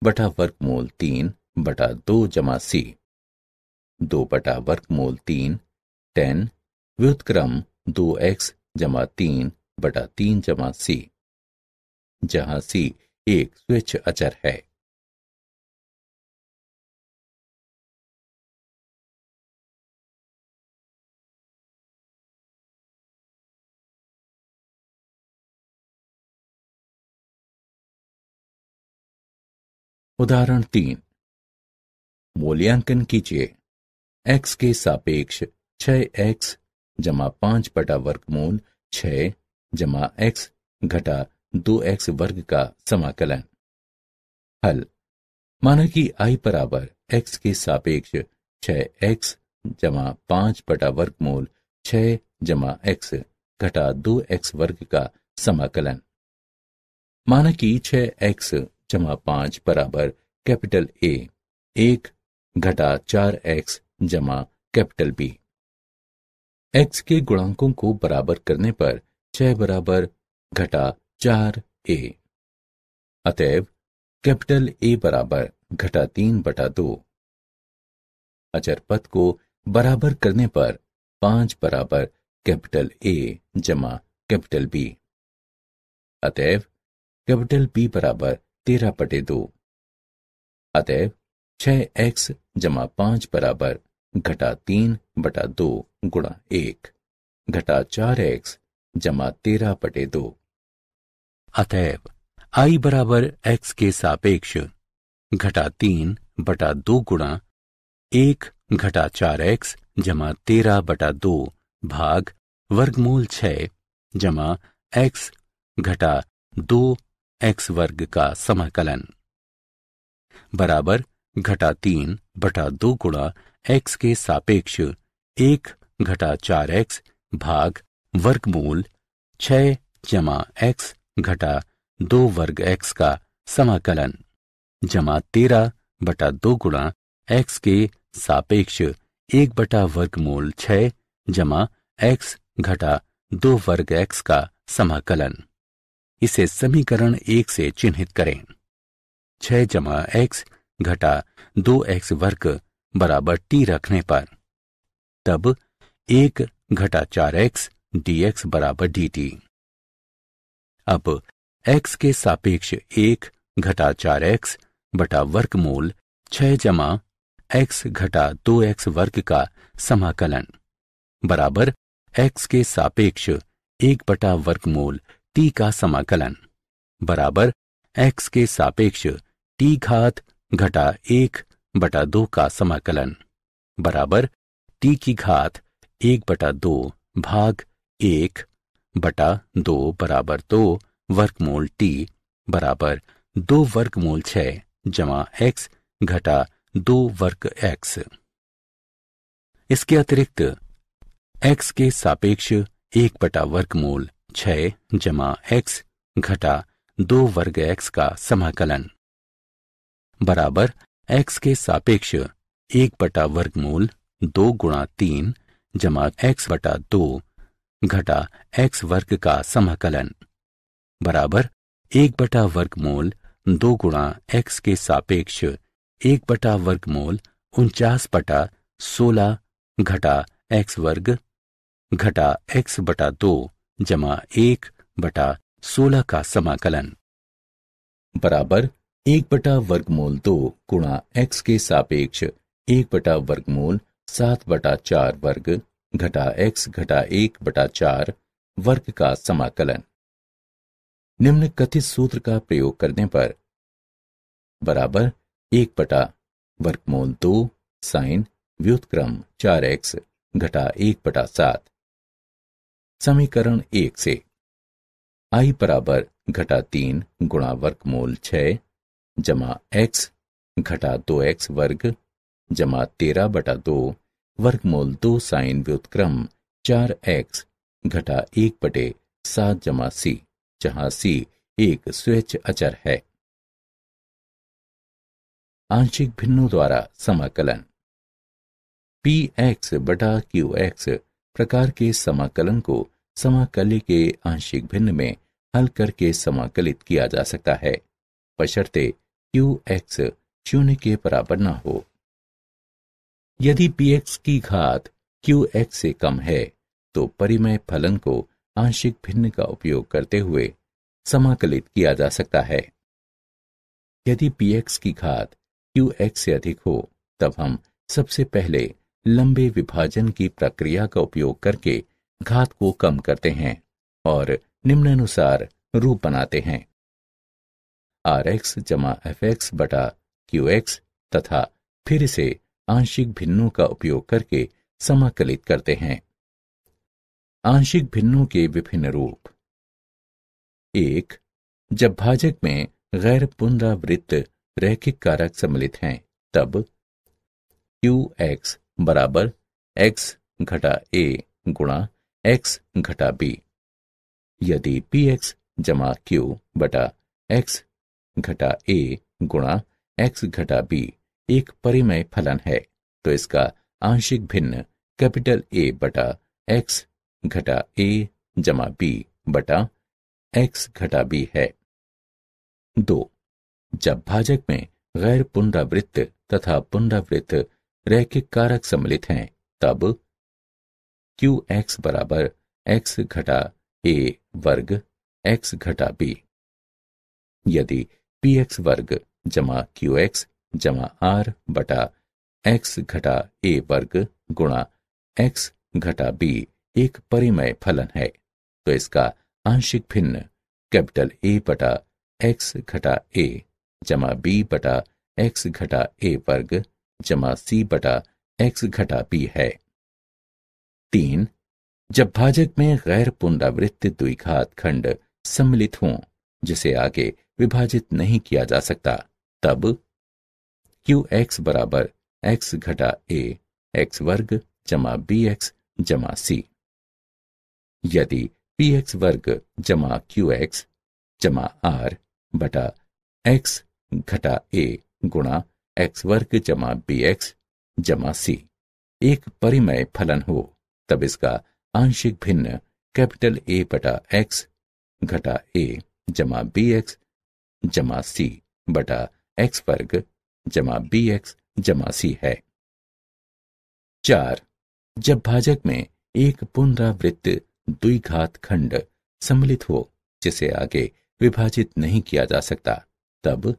बटा वर्गमूल तीन बटा दो जमा सी दो बटा वर्गमूल तीन टेन व्युतक्रम दो एक्स जमा तीन बटा तीन जमा सी जहां सी एक स्वेच्छ अचर है उदाहरण तीन मूल्यांकन कीजिए एक्स के सापेक्ष छः एक्स जमा पांच बटा वर्गमूल छः जमा एक्स घटा दो एक्स वर्ग का समाकलन हल माना कि आई बराबर एक्स के सापेक्ष छः एक्स जमा पांच बटा वर्गमूल छः जमा एक्स घटा दो एक्स वर्ग का समाकलन माना कि छः एक्स जमा पांच बराबर कैपिटल ए एक घटा चार एक्स जमा कैपिटल बी एक्स के गुणांकों को बराबर करने पर छह बराबर घटा चार ए अतएव कैपिटल ए बराबर घटा तीन बटा दो अचर पद को बराबर करने पर पांच बराबर कैपिटल ए जमा कैपिटल बी अतएव कैपिटल बी बराबर तेरह पटे दो अतएव छह एक्स जमा पांच बराबर घटा तीन बटा दो गुणा एक घटा चार एक्स जमा तेरह पटे दो अतएव आई बराबर एक्स के सापेक्ष घटा तीन बटा दो गुणा एक घटा चार एक्स जमा तेरह बटा दो भाग वर्गमूल छ जमा एक्स घटा दो एक्स वर्ग का समाकलन बराबर घटा तीन बटा दो गुणा एक्स के सापेक्ष एक घटा चार एक्स भाग वर्गमूल छ जमा एक्स घटा दो वर्ग एक्स का समाकलन जमा तेरह बटा दो गुणा एक्स के सापेक्ष एक बटा वर्गमूल छ जमा एक्स घटा दो वर्ग एक्स का समाकलन इसे समीकरण एक से चिन्हित करें छह जमा एक्स घटा दो एक्स वर्ग बराबर टी रखने पर तब एक घटा चार एक्स डी एक्स बराबर डी टी अब एक्स के सापेक्ष एक घटा चार एक्स बटा वर्गमूल छह जमा एक्स घटा दो एक्स वर्ग का समाकलन बराबर एक्स के सापेक्ष एक बटा वर्गमूल टी का समाकलन बराबर एक्स के सापेक्ष टी घात घटा एक बटा दो का समाकलन बराबर टी की घात एक बटा दो भाग एक बटा दो बराबर दो वर्गमूल टी बराबर दो वर्गमूल छ जमा एक्स घटा दो वर्ग एक्स इसके अतिरिक्त एक्स के सापेक्ष एक बटा वर्गमूल छ जमा एक्स घटा दो वर्ग एक्स का समाकलन बराबर एक्स के सापेक्ष एक बटा वर्गमूल दो गुणा तीन जमा एक्स बटा दो घटा एक्स वर्ग का समाकलन बराबर एक बटा वर्गमूल दो गुणा एक्स के सापेक्ष एक बटा वर्गमूल उनचास बटा सोलह घटा एक्स वर्ग घटा एक्स बटा दो जमा एक बटा सोलह का समाकलन बराबर एक बटा वर्गमूल दो गुणा एक्स के सापेक्ष एक बटा वर्गमूल सात बटा चार वर्ग घटा एक्स घटा एक बटा चार वर्ग का समाकलन निम्न कथित सूत्र का प्रयोग करने पर बराबर एक बटा वर्गमूल दो साइन व्युतक्रम चार एक्स घटा एक बटा सात समीकरण एक से आई बराबर घटा तीन गुणा वर्गमूल छः जमा एक्स घटा दो एक्स वर्ग जमा तेरह बटा दो वर्गमूल दो साइन व्युतक्रम चार एक्स घटा एक बटे सात जमा सी जहां सी एक स्वेच्छ अचर है आंशिक भिन्नों द्वारा समाकलन पी एक्स बटा क्यू एक्स प्रकार के समाकलन को समाकल्य के आंशिक भिन्न में हल करके समाकलित किया जा सकता है बशर्ते क्यू एक्स शून्य के बराबर न हो यदि पी एक्स की घात क्यू एक्स से कम है तो परिमय फलन को आंशिक भिन्न का उपयोग करते हुए समाकलित किया जा सकता है यदि पी एक्स की घात क्यू एक्स से अधिक हो तब हम सबसे पहले लंबे विभाजन की प्रक्रिया का उपयोग करके घात को कम करते हैं और निम्नानुसार रूप बनाते हैं आर एक्स जमा एफ एक्स बटा क्यू एक्स तथा फिर से आंशिक भिन्नों का उपयोग करके समाकलित करते हैं आंशिक भिन्नों के विभिन्न रूप एक जब भाजक में गैर पुनरावृत्त रैखिक कारक सम्मिलित हैं तब क्यू एक्स बराबर एक्स घटा ए गुणा एक्स घटा बी यदि पी एक्स जमा क्यू बटा एक्स घटा ए गुणा एक्स घटा बी एक परिमय फलन है तो इसका आंशिक भिन्न कैपिटल ए बटा एक्स घटा ए जमा बी बटा एक्स घटा बी है दो जब भाजक में गैर पुनरावृत्त तथा पुनरावृत्त रैखिक कारक सम्मिलित हैं तब क्यू एक्स बराबर एक्स घटा ए वर्ग एक्स घटा बी यदि पी एक्स वर्ग जमा क्यू एक्स जमा आर बटा एक्स घटा ए वर्ग गुणा एक्स घटा बी एक परिमय फलन है तो इसका आंशिक भिन्न कैपिटल ए बटा एक्स घटा ए जमा बी बटा एक्स घटा ए वर्ग जमा सी बटा एक्स घटा पी है तीन जब भाजक में गैर पुनरावृत्त द्विघात खंड सम्मिलित हों जिसे आगे विभाजित नहीं किया जा सकता तब क्यू एक्स बराबर एक्स घटा ए एक्स वर्ग जमा बी एक्स जमा सी यदि पी एक्स वर्ग जमा क्यू एक्स जमा आर बटा एक्स घटा ए गुणा एक्स वर्ग जमा बी एक्स जमा सी एक परिमय फलन हो तब इसका आंशिक भिन्न कैपिटल ए बटा एक्स घटा ए जमा बी एक्स जमा सी बटा एक्स वर्ग जमा बी एक्स जमा सी है चार जब भाजक में एक पुनरावृत्त द्विघात खंड सम्मिलित हो जिसे आगे विभाजित नहीं किया जा सकता तब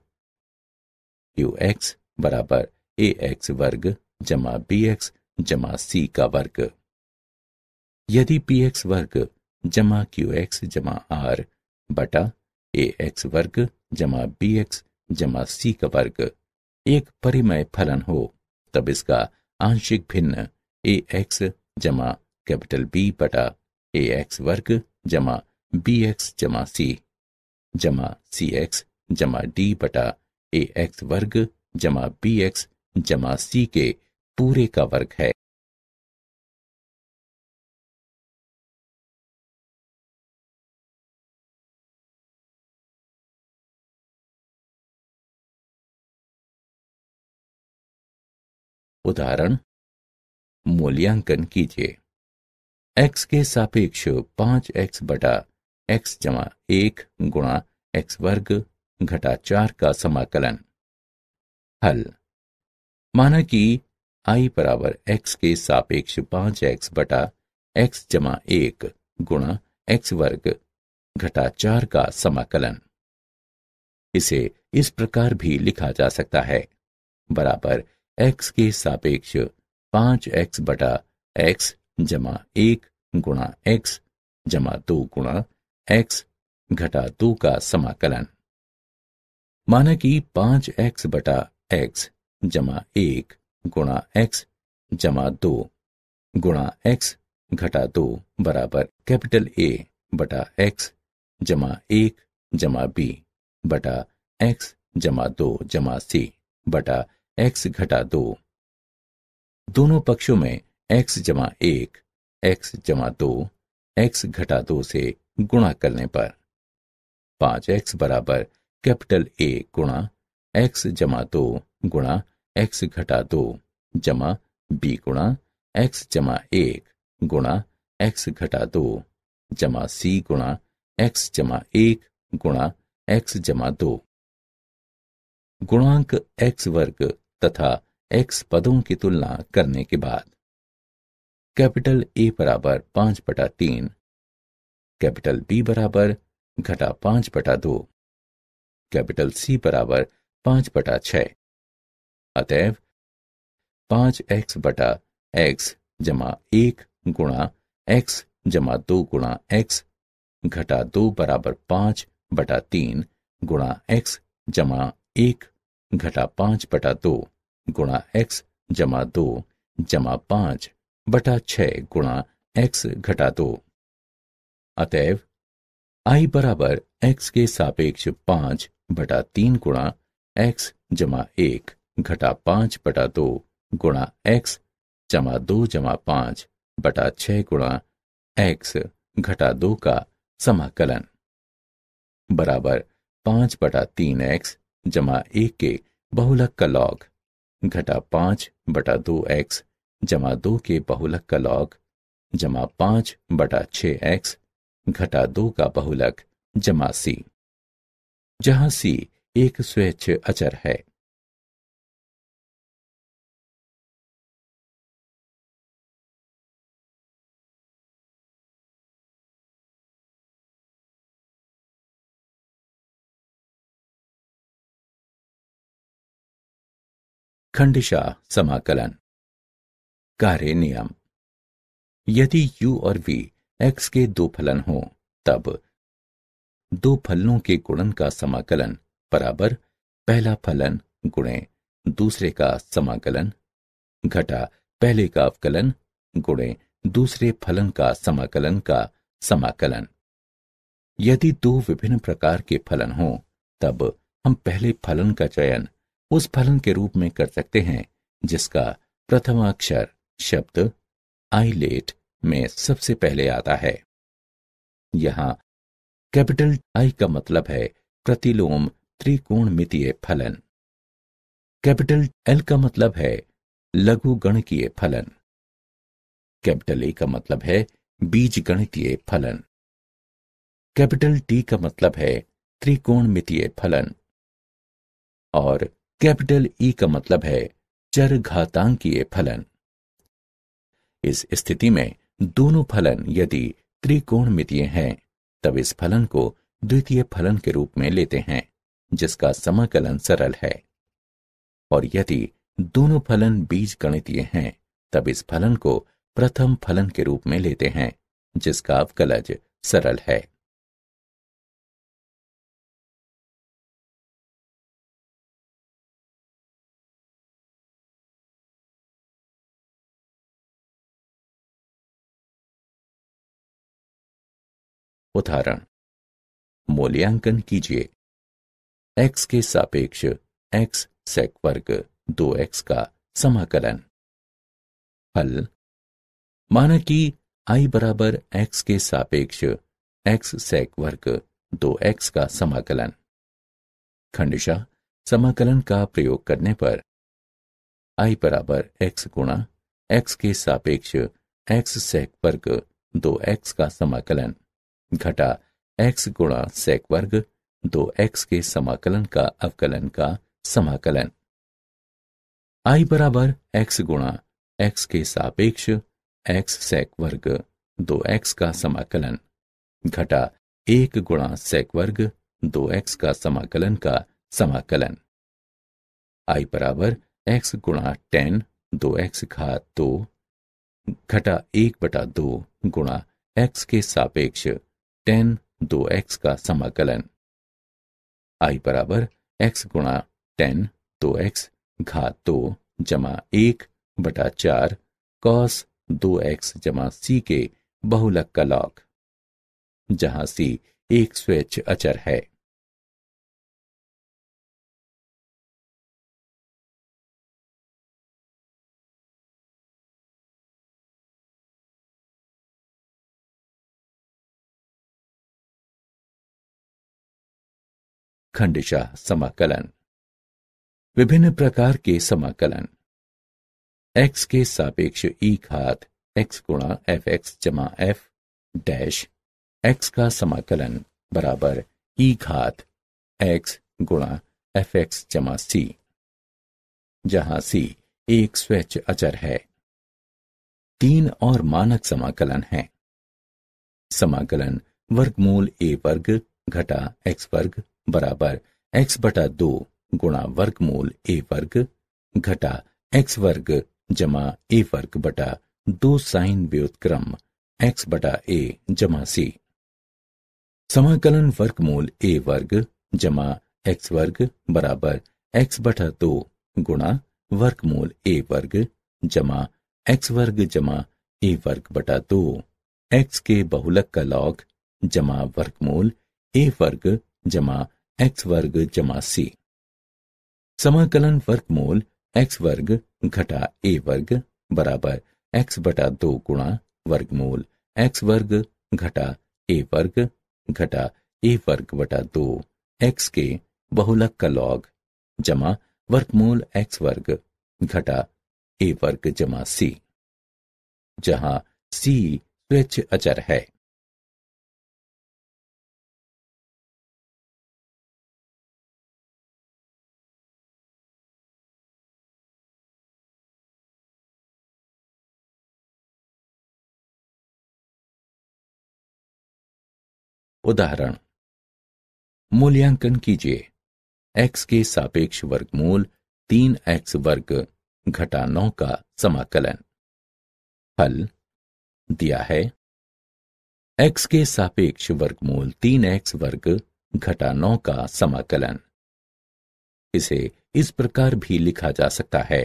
यू एक्स बराबर ए एक्स वर्ग जमा बी एक्स जमा सी का वर्ग यदि पी एक्स वर्ग जमा क्यू एक्स जमा आर बटा ए एक्स वर्ग जमा बी एक्स जमा सी का वर्ग एक परिमय फलन हो तब इसका आंशिक भिन्न ए एक्स जमा कैपिटल बी बटा ए एक्स वर्ग जमा बी एक्स जमा सी जमा सी एक्स जमा डी बटा ए एक्स वर्ग जमा बी एक्स जमा सी के पूरे का वर्ग है उदाहरण मूल्यांकन कीजिए x के सापेक्ष पांच एक्स बटा एक्स जमा एक गुणा एक्स वर्ग घटा चार का समाकलन हल माना कि i बराबर एक्स के सापेक्ष पांच एक्स बटा एक्स जमा एक गुणा एक्स वर्ग घटा चार का समाकलन इसे इस प्रकार भी लिखा जा सकता है बराबर एक्स के सापेक्ष पांच एक्स बटा एक्स जमा एक गुणा एक्स जमा दो गुणा एक्स घटा दो का समाकलन माना कि पांच एक्स बटा एक्स जमा एक गुणा एक्स जमा दो गुणा एक्स घटा दो बराबर कैपिटल ए बटा एक्स जमा एक जमा बी बटा एक्स जमा दो जमा सी बटा एक्स घटा दो दोनों पक्षों में एक्स जमा एक एक्स जमा दो एक्स घटा दो से गुणा करने पर पांच एक्स बराबर कैपिटल ए गुणा एक्स जमा दो गुणा एक्स घटा दो जमा बी गुणा एक्स जमा एक गुणा एक्स घटा दो जमा सी गुणा एक्स जमा एक गुणा एक्स जमा दो गुणांक एक्स वर्ग तथा एक्स पदों की तुलना करने के बाद कैपिटल ए बराबर पांच बटा तीन कैपिटल बी बराबर घटा पांच बटा दो कैपिटल सी बराबर पांच बटा छ अतएव पांच एक्स बटा एक्स जमा एक गुणा एक्स जमा दो गुणा एक्स घटा दो बराबर पांच बटा तीन गुणा एक्स जमा एक घटा पांच बटा दो गुणा एक्स जमा दो जमा पांच बटा छ गुणा एक्स घटा दो अतएव आई बराबर एक्स के सापेक्ष पांच बटा तीन गुणा एक्स जमा एक घटा पांच बटा दो गुणा एक्स जमा दो जमा पांच बटा छह गुणा एक्स घटा दो का समाकलन बराबर पांच बटा तीन एक्स जमा एक के बहुलक का लॉग घटा पांच बटा दो एक्स जमा दो के बहुलक का लॉग जमा पांच बटा छ एक्स घटा दो का बहुलक जमा सी जहां सी एक स्वेच्छ अचर है खंडशा समाकलन कार्य नियम यदि u और v x के दो फलन हो तब दो फलनों के गुणन का समाकलन बराबर पहला फलन गुणे दूसरे का समाकलन घटा पहले का अवकलन गुणे दूसरे फलन का समाकलन का समाकलन यदि दो विभिन्न प्रकार के फलन हों तब हम पहले फलन का चयन उस फलन के रूप में कर सकते हैं जिसका प्रथमाक्षर शब्द आईलेट में सबसे पहले आता है यहां कैपिटल आई का मतलब है प्रतिलोम त्रिकोण मितीय फलन कैपिटल एल का मतलब है लघु गणकीय फलन कैपिटल ए का मतलब है बीज गणितीय फलन कैपिटल टी का मतलब है त्रिकोण मितीय फलन और कैपिटल ई e का मतलब है चर घातांकीय फलन इस स्थिति में दोनों फलन यदि त्रिकोण मितीय हैं तब इस फलन को द्वितीय फलन के रूप में लेते हैं जिसका समाकलन सरल है और यदि दोनों फलन बीज गणितीय हैं तब इस फलन को प्रथम फलन के रूप में लेते हैं जिसका अवकलज सरल है उदाहरण मूल्यांकन कीजिए एक्स के सापेक्ष एक्स सेक वर्ग दो एक्स का समाकलन हल माना कि आई बराबर एक्स के सापेक्ष एक्स सेक वर्ग दो एक्स का समाकलन खंडशा समाकलन का प्रयोग करने पर आई बराबर एक्स गुणा एक्स के सापेक्ष एक्स सेक वर्ग दो एक्स का समाकलन घटा एक्स गुणा सेक वर्ग दो एक्स के समाकलन का अवकलन का समाकलन आई बराबर एक्स गुणा एक्स के सापेक्ष एक्स सेक वर्ग दो एक्स का समाकलन घटा एक गुणा सेक वर्ग दो एक्स का समाकलन का समाकलन आई बराबर एक्स गुणा टेन दो एक्स घात दो घटा एक बटा दो गुणा एक्स के सापेक्ष टेन दो एक्स का समाकलन आई बराबर एक्स गुणा टेन दो एक्स घात दो जमा एक बटा चार कॉस दो एक्स जमा सी के बहुलक का लॉग जहां सी एक स्वेच्छ अचर है खंडशाह समाकलन विभिन्न प्रकार के समाकलन x के सापेक्ष e घात x गुणा एफ एक्स जमा एफ डैश एक्स का समाकलन बराबर e घात x गुणा एफ एक्स जमा सी जहां सी एक स्वच्छ अचर है तीन और मानक समाकलन है समाकलन वर्गमूल ए वर्ग घटा एक्स वर्ग बराबर एक्स बटा दो गुणा वर्गमूल ए वर्ग घटा एक्स वर्ग जमा ए वर्ग बटा दो साइन व्युतक्रम एक्स बटा ए जमा सी समाकलन वर्गमूल ए वर्ग जमा एक्स वर्ग बराबर एक्स बटा दो गुणा वर्गमूल ए वर्ग जमा एक्स वर्ग जमा ए वर्ग बटा दो एक्स के बहुलक का लॉग जमा वर्गमूल ए वर्ग जमा एक्स वर्ग जमा सी समाकलन वर्गमूल एक्स वर्ग घटा ए वर्ग बराबर एक्स बटा दो गुणा वर्गमूल एक्स वर्ग घटा ए वर्ग घटा ए वर्ग बटा दो एक्स के बहुलक का लॉग जमा वर्गमूल एक्स वर्ग घटा ए वर्ग जमा सी जहां सी स्वेच्छ अचर है उदाहरण मूल्यांकन कीजिए एक्स के सापेक्ष वर्गमूल तीन एक्स वर्ग घटा नौ का समाकलन फल दिया है एक्स के सापेक्ष वर्गमूल तीन एक्स वर्ग घटा नौ का समाकलन इसे इस प्रकार भी लिखा जा सकता है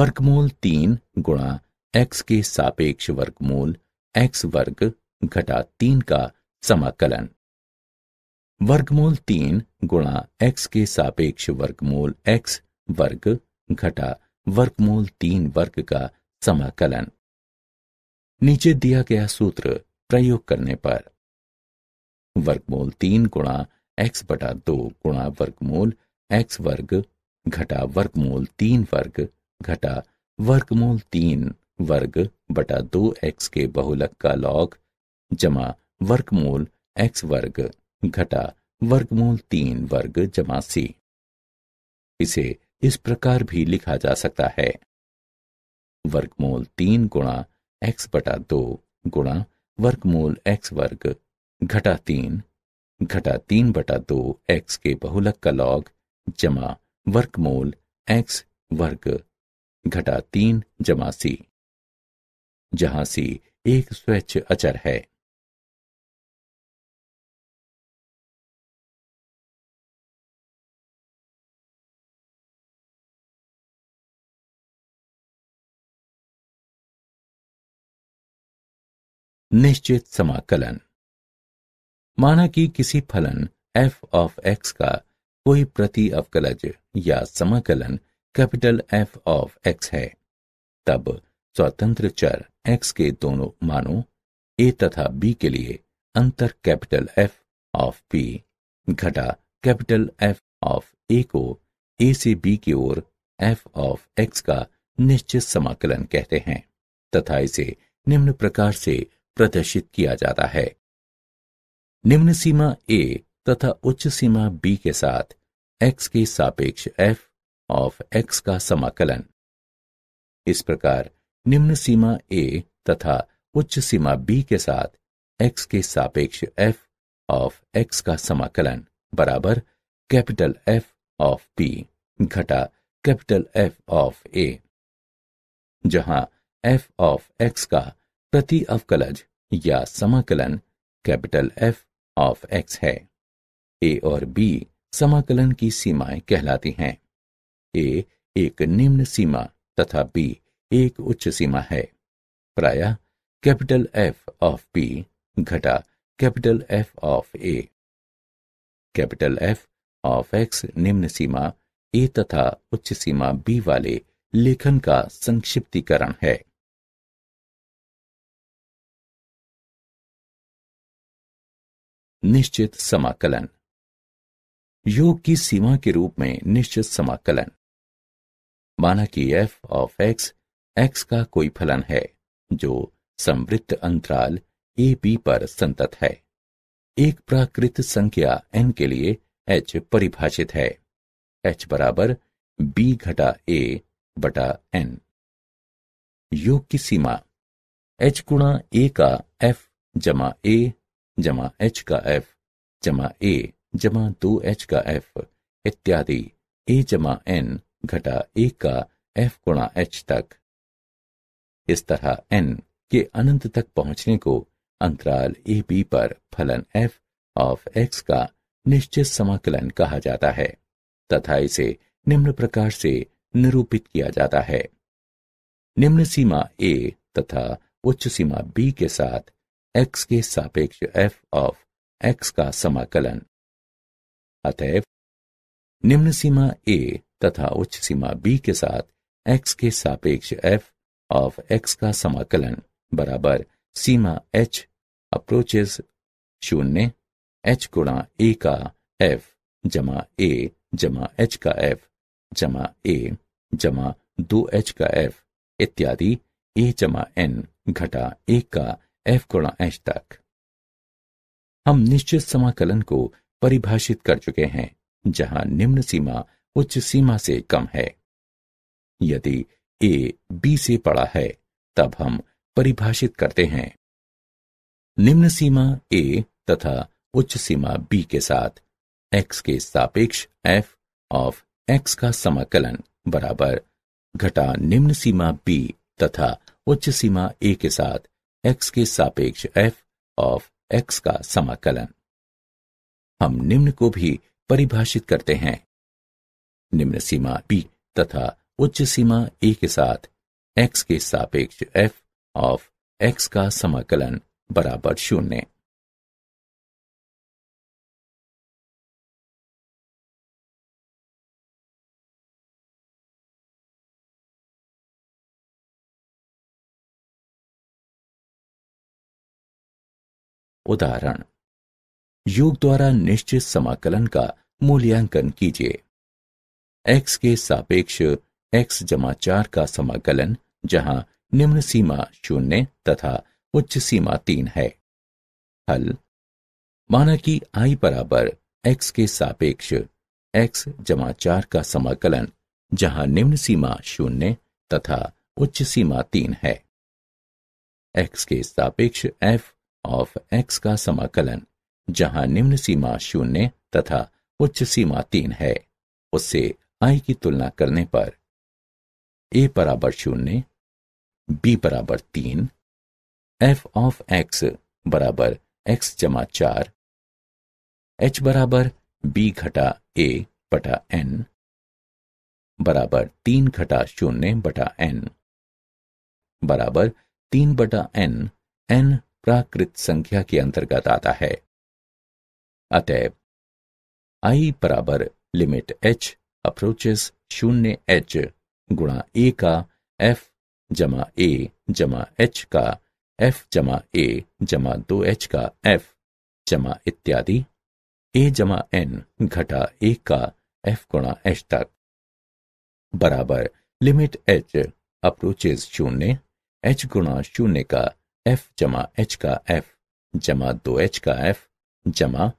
वर्गमूल तीन गुणा एक्स के सापेक्ष वर्गमूल एक्स वर्ग घटा तीन का समाकलन वर्गमूल तीन गुणा एक्स के सापेक्ष वर्गमूल एक्स वर्ग घटा वर्गमूल तीन वर्ग का समाकलन नीचे दिया गया सूत्र प्रयोग करने पर वर्गमूल तीन गुणा एक्स बटा दो गुणा वर्गमूल एक्स वर्ग घटा वर्गमूल तीन वर्ग घटा वर्गमूल तीन वर्ग बटा दो एक्स के बहुलक का लॉग जमा वर्गमूल एक्स वर्ग घटा वर्गमूल तीन वर्ग जमा सी इसे इस प्रकार भी लिखा जा सकता है वर्गमूल तीन गुणा एक्स बटा दो गुणा वर्गमूल एक्स वर्ग घटा तीन घटा तीन बटा दो एक्स के बहुलक का लॉग जमा वर्गमूल एक्स वर्ग घटा तीन जमा सी जहां सी एक स्वच्छ अचर है निश्चित समाकलन माना कि किसी फलन एफ ऑफ एक्स का कोई प्रति अवकलज या समाकलन कैपिटल एफ ऑफ एक्स है तब स्वतंत्र चर एक्स के दोनों मानों ए तथा बी के लिए अंतर कैपिटल एफ ऑफ पी घटा कैपिटल एफ ऑफ ए को ए से बी की ओर एफ ऑफ एक्स का निश्चित समाकलन कहते हैं तथा इसे निम्न प्रकार से प्रदर्शित किया जाता है निम्न सीमा ए तथा उच्च सीमा बी के साथ एक्स के सापेक्ष एफ ऑफ एक्स का समाकलन इस प्रकार निम्न सीमा ए तथा उच्च सीमा बी के साथ एक्स के सापेक्ष एफ ऑफ एक्स का समाकलन बराबर कैपिटल एफ ऑफ पी घटा कैपिटल एफ ऑफ ए जहां एफ ऑफ एक्स का प्रति अवकलज या समाकलन कैपिटल एफ ऑफ एक्स है ए और बी समाकलन की सीमाएं कहलाती हैं ए एक निम्न सीमा तथा बी एक उच्च सीमा है प्राय कैपिटल एफ ऑफ बी घटा capital F of A capital F of X निम्न सीमा ए तथा उच्च सीमा बी वाले लेखन का संक्षिप्तीकरण है निश्चित समाकलन योग की सीमा के रूप में निश्चित समाकलन माना कि एफ ऑफ एक्स एक्स का कोई फलन है जो समृद्ध अंतराल ए बी पर संतत है एक प्राकृत संख्या एन के लिए एच परिभाषित है एच बराबर बी घटा ए बटा एन योग की सीमा एच गुणा ए का एफ जमा ए जमा एच का एफ जमा ए जमा दो एच का एफ इत्यादि ए जमा एन घटा ए का एफ गुणा एच तक इस तरह एन के अनंत तक पहुंचने को अंतराल ए बी पर फलन एफ ऑफ एक्स का निश्चित समाकलन कहा जाता है तथा इसे निम्न प्रकार से निरूपित किया जाता है निम्न सीमा ए तथा उच्च सीमा बी के साथ x के सापेक्ष f ऑफ x का समाकलन अतएव निम्न सीमा a तथा उच्च सीमा b के साथ x के सापेक्ष f ऑफ x का समाकलन बराबर सीमा h अप्रोचेस शून्य h गुणा ए का f जमा a जमा h का f जमा a जमा दो एच का एफ इत्यादि ए जमा एन घटा ए का एफ गुणा एच तक हम निश्चित समाकलन को परिभाषित कर चुके हैं जहां निम्न सीमा उच्च सीमा से कम है यदि ए बी से पड़ा है तब हम परिभाषित करते हैं निम्न सीमा ए तथा उच्च सीमा बी के साथ एक्स के सापेक्ष एफ ऑफ एक्स का समाकलन बराबर घटा निम्न सीमा बी तथा उच्च सीमा ए के साथ एक्स के सापेक्ष एफ ऑफ एक्स का समाकलन हम निम्न को भी परिभाषित करते हैं निम्न सीमा बी तथा उच्च सीमा ए के साथ एक्स के सापेक्ष एफ ऑफ एक्स का समाकलन बराबर शून्य उदाहरण योग द्वारा निश्चित समाकलन का मूल्यांकन कीजिए x के सापेक्ष x जमा चार का समाकलन जहां निम्न सीमा शून्य तथा उच्च सीमा तीन है हल माना कि i बराबर x के सापेक्ष x जमा चार का समाकलन जहां निम्न सीमा शून्य तथा उच्च सीमा तीन है x के सापेक्ष f ऑफ एक्स का समाकलन जहां निम्न सीमा शून्य तथा उच्च सीमा तीन है उससे आई की तुलना करने पर ए बराबर शून्य बी बराबर तीन एफ ऑफ एक्स बराबर एक्स जमा चार एच बराबर बी घटा ए बटा एन बराबर तीन घटा शून्य बटा एन बराबर तीन बटा एन एन प्राकृत संख्या के अंतर्गत आता है अतएव आई बराबर लिमिट एच अप्रोचेस शून्य एच गुणा ए का एफ जमा ए जमा एच का एफ जमा ए जमा दो एच का एफ जमा इत्यादि ए जमा एन घटा ए का एफ गुणा एच तक बराबर लिमिट एच अप्रोचेज शून्य एच गुणा शून्य का एफ जमा एच का एफ जमा दो एच का एफ जमा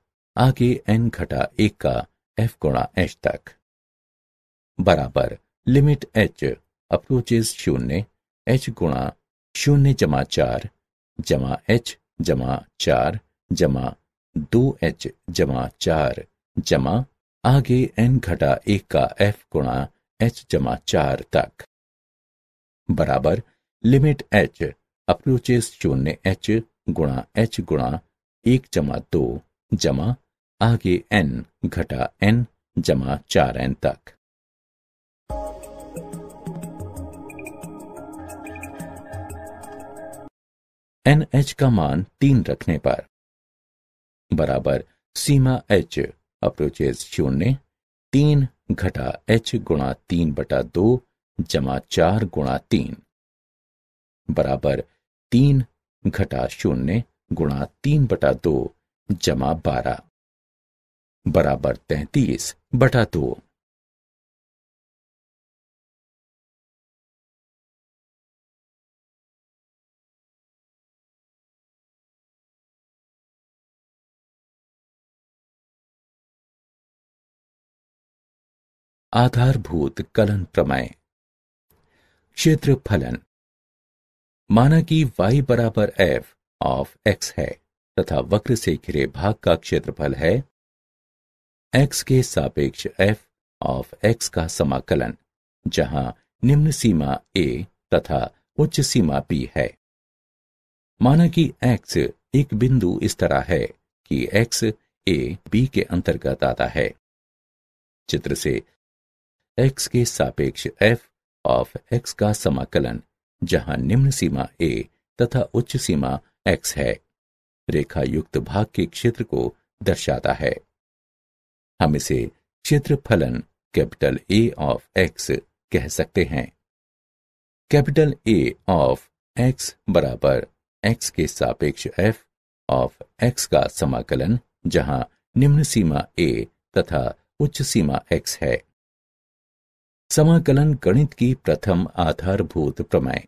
आगे एन घटा एक का एफ गुणा एच तक बराबर लिमिट एच अप्रोचेज शून्य एच गुणा शून्य जमा चार जमा एच जमा चार जमा दो एच जमा चार जमा आगे एन घटा एक का एफ गुणा एच जमा चार तक बराबर लिमिट एच अप्रोचेस शून्य एच गुणा एच गुणा एक जमा दो जमा आगे एन घटा एन जमा चार एन तक एन एच का मान तीन रखने पर बराबर सीमा एच अप्रोचेस शून्य तीन घटा एच गुणा तीन बटा दो जमा चार गुणा तीन बराबर तीन घटा शून्य गुणा तीन बटा दो जमा बारह बराबर तैतीस बटा दो आधारभूत कलन प्रमेय क्षेत्र फलन माना कि y बराबर एफ ऑफ x है तथा वक्र से घिरे भाग का क्षेत्रफल है x के सापेक्ष f ऑफ x का समाकलन जहां निम्न सीमा a तथा उच्च सीमा b है माना कि x एक बिंदु इस तरह है कि x a b के अंतर्गत आता है चित्र से x के सापेक्ष f ऑफ x का समाकलन जहां निम्न सीमा ए तथा उच्च सीमा एक्स है रेखा युक्त भाग के क्षेत्र को दर्शाता है हम इसे क्षेत्र फलन कैपिटल ए ऑफ एक्स कह सकते हैं कैपिटल ए ऑफ एक्स बराबर एक्स के सापेक्ष एफ ऑफ एक्स का समाकलन जहां निम्न सीमा ए तथा उच्च सीमा एक्स है समाकलन गणित की प्रथम आधारभूत प्रमेय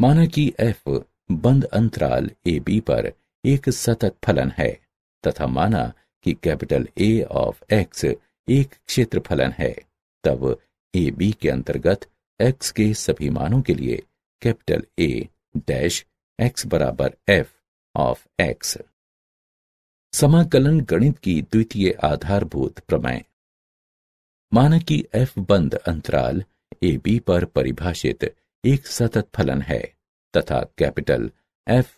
माना कि एफ बंद अंतराल ए बी पर एक सतत फलन है तथा माना कि कैपिटल ए ऑफ एक्स एक क्षेत्र फलन है तब ए बी के अंतर्गत एक्स के सभी मानों के लिए कैपिटल ए डैश एक्स बराबर एफ ऑफ एक्स समाकलन गणित की द्वितीय आधारभूत प्रमेय माना कि एफ बंद अंतराल ए बी पर परिभाषित एक सतत फलन है तथा कैपिटल एफ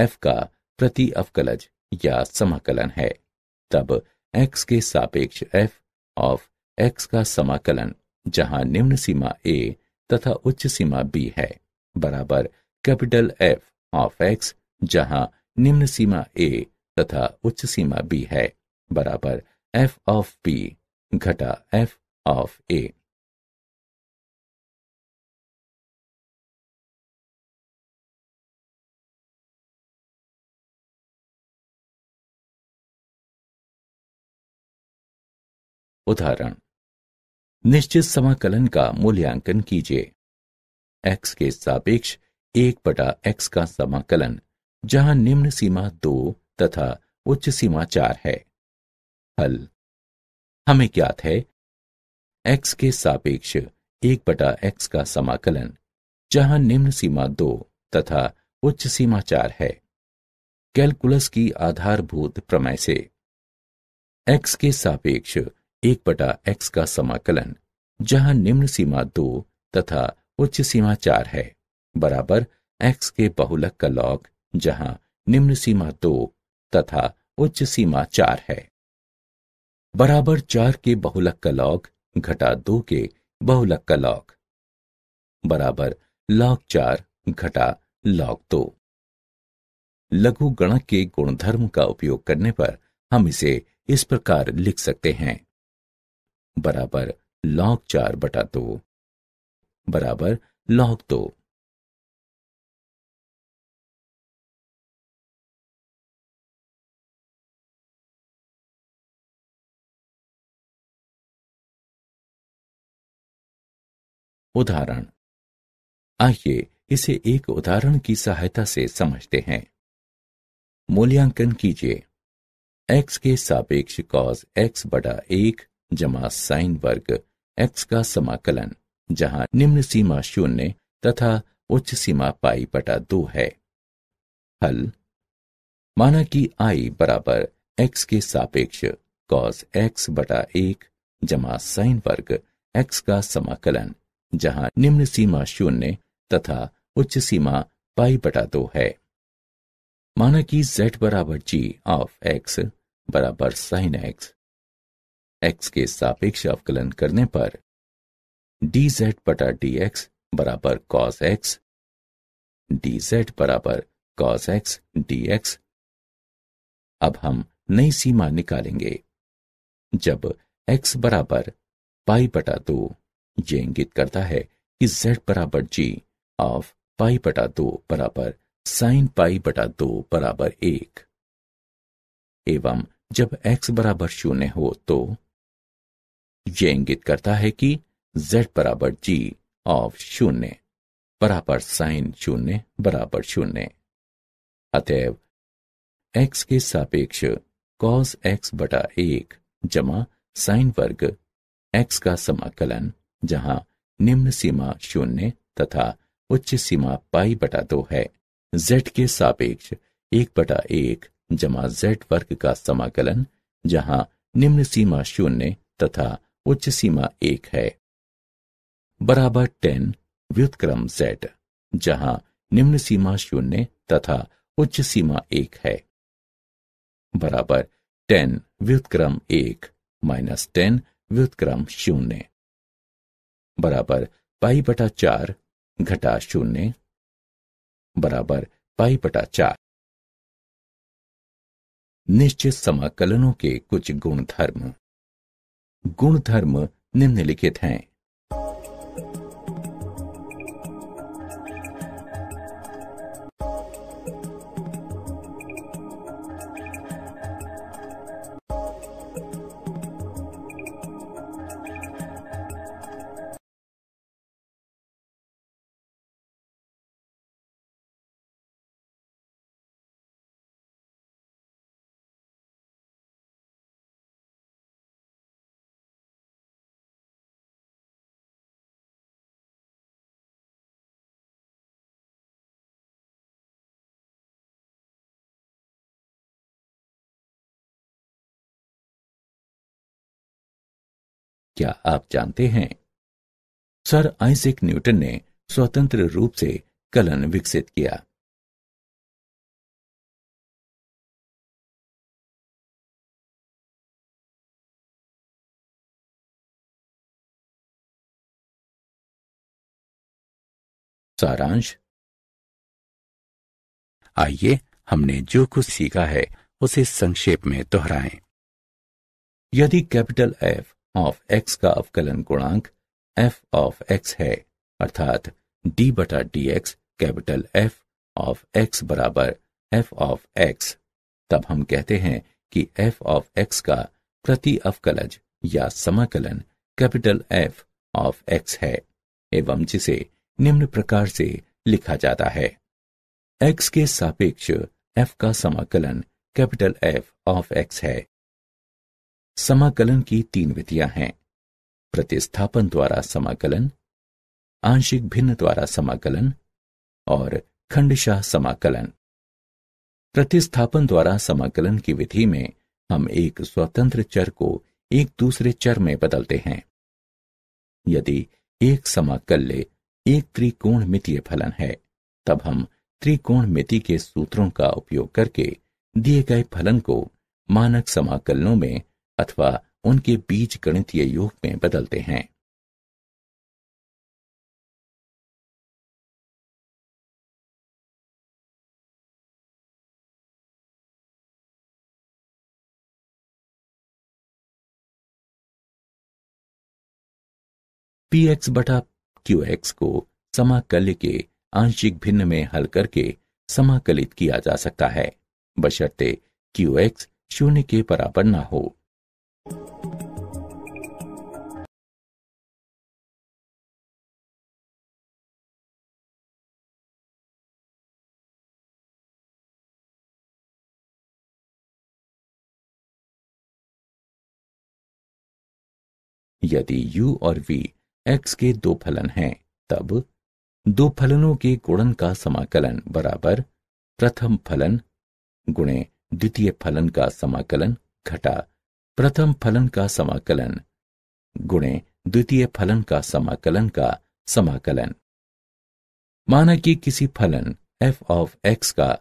एफ का प्रति अवकलज या समाकलन है तब एक्स के सापेक्ष एफ ऑफ एक्स का समाकलन जहां निम्न सीमा ए तथा उच्च सीमा बी है बराबर कैपिटल एफ ऑफ एक्स जहां निम्न सीमा ए तथा उच्च सीमा बी है बराबर एफ ऑफ बी घटा एफ ऑफ ए उदाहरण निश्चित समाकलन का मूल्यांकन कीजिए एक्स के सापेक्ष एक बटा एक्स का समाकलन जहां निम्न सीमा दो तथा उच्च सीमा चार है हल हमें ज्ञात है एक्स के सापेक्ष एक बटा एक्स का समाकलन जहां निम्न सीमा दो तथा उच्च सीमा चार है कैलकुलस की आधारभूत प्रमेय से एक्स के सापेक्ष एक बटा एक्स का समाकलन जहां निम्न सीमा दो तथा उच्च सीमा चार है बराबर एक्स के बहुलक का लॉग जहां निम्न सीमा दो तथा उच्च सीमा चार है बराबर चार के बहुलक का लॉग घटा दो के बहुलक का लॉग बराबर लॉग चार घटा लॉग दो लघु गणक के गुणधर्म का उपयोग करने पर हम इसे इस प्रकार लिख सकते हैं बराबर लॉग चार बटा दो बराबर लॉग दो उदाहरण आइए इसे एक उदाहरण की सहायता से समझते हैं मूल्यांकन कीजिए x के सापेक्ष कॉस x बटा एक जमा साइन वर्ग एक्स का समाकलन जहां निम्न सीमा शून्य तथा उच्च सीमा पाई बटा दो है हल माना कि आई बराबर एक्स के सापेक्ष कॉस एक्स बटा एक जमा साइन वर्ग एक्स का समाकलन जहां निम्न सीमा शून्य तथा उच्च सीमा पाई बटा दो है माना कि z बराबर जी ऑफ एक्स बराबर साइन एक्स एक्स के सापेक्ष अवकलन करने पर डी जेड बटा डी एक्स बराबर कॉस एक्स डी जेड बराबर कॉस एक्स डी एक्स अब हम नई सीमा निकालेंगे जब x बराबर पाई बटा दो ये इंगित करता है कि z बराबर जी ऑफ पाई बटा दो बराबर साइन पाई बटा दो बराबर एक एवं जब x बराबर शून्य हो तो ये इंगित करता है कि z बराबर जी ऑफ शून्य बराबर साइन शून्य बराबर शून्य अतएव x के सापेक्ष कॉस x बटा एक जमा साइन वर्ग x का समाकलन जहां निम्न सीमा शून्य तथा उच्च सीमा पाई बटा दो है z के सापेक्ष एक बटा एक जमा z वर्ग का समाकलन जहां निम्न सीमा शून्य तथा उच्च सीमा एक है बराबर टेन व्युतक्रम सेट जहां निम्न सीमा शून्य तथा उच्च सीमा एक है बराबर टेन व्युतक्रम एक माइनस टेन व्युतक्रम शून्य बराबर पाई बटा चार घटा शून्य बराबर पाई बटा चार निश्चित समाकलनों के कुछ गुणधर्म गुणधर्म निम्नलिखित हैं क्या आप जानते हैं सर आइजेक न्यूटन ने स्वतंत्र रूप से कलन विकसित किया सारांश आइए हमने जो कुछ सीखा है उसे संक्षेप में दोहराएं। यदि कैपिटल एफ ऑफ एक्स का अवकलन गुणांक एफ ऑफ एक्स है अर्थात डी बटा D X capital F of X बराबर एफ ऑफ एक्स तब हम कहते हैं कि एफ ऑफ एक्स का प्रति अवकलज या समाकलन कैपिटल एफ ऑफ एक्स है एवं जिसे निम्न प्रकार से लिखा जाता है एक्स के सापेक्ष एफ का समाकलन कैपिटल एफ ऑफ एक्स है समाकलन की तीन विधियां हैं प्रतिस्थापन द्वारा समाकलन आंशिक भिन्न द्वारा समाकलन और खंडशाह समाकलन प्रतिस्थापन द्वारा समाकलन की विधि में हम एक स्वतंत्र चर को एक दूसरे चर में बदलते हैं यदि एक समाकल्य एक त्रिकोण मितीय फलन है तब हम त्रिकोण मिति के सूत्रों का उपयोग करके दिए गए फलन को मानक समाकलनों में अथवा उनके बीज गणितीय योग में बदलते हैं पी एक्स बटा क्यू एक्स को समाकल्य के आंशिक भिन्न में हल करके समाकलित किया जा सकता है बशर्ते क्यू एक्स शून्य के बराबर ना हो यदि u और v x के दो फलन हैं तब दो फलनों के गुणन का समाकलन बराबर प्रथम फलन गुणे द्वितीय फलन का समाकलन घटा प्रथम फलन का समाकलन गुणे द्वितीय फलन का समाकलन का समाकलन माना कि किसी फलन f ऑफ x का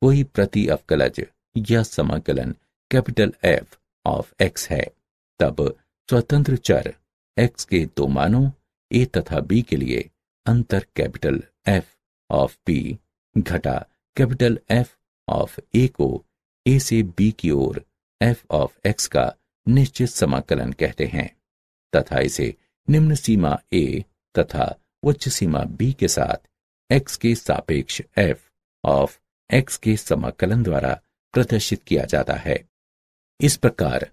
कोई प्रति अवकलज या समाकलन कैपिटल F ऑफ x है तब स्वतंत्र चर एक्स के दो मानों ए तथा बी के लिए अंतर कैपिटल एफ ऑफ बी घटा कैपिटल एफ ऑफ ए को ए से बी की ओर एफ ऑफ एक्स का निश्चित समाकलन कहते हैं तथा इसे निम्न सीमा ए तथा उच्च सीमा बी के साथ एक्स के सापेक्ष एफ ऑफ एक्स के समाकलन द्वारा प्रदर्शित किया जाता है इस प्रकार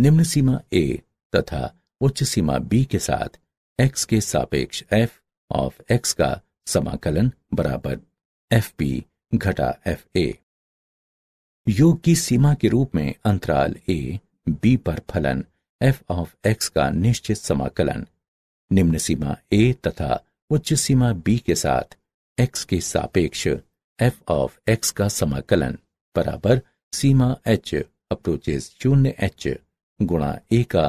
निम्न सीमा ए तथा उच्च सीमा बी के साथ एक्स के सापेक्ष एफ ऑफ एक्स का समाकलन बराबर एफ पी घटा एफ ए योग की सीमा के रूप में अंतराल ए बी पर फलन एफ ऑफ एक्स का निश्चित समाकलन निम्न सीमा ए तथा उच्च सीमा बी के साथ एक्स के सापेक्ष एफ ऑफ एक्स का समाकलन बराबर सीमा एच अप्रोचेज शून्य एच गुणा ए का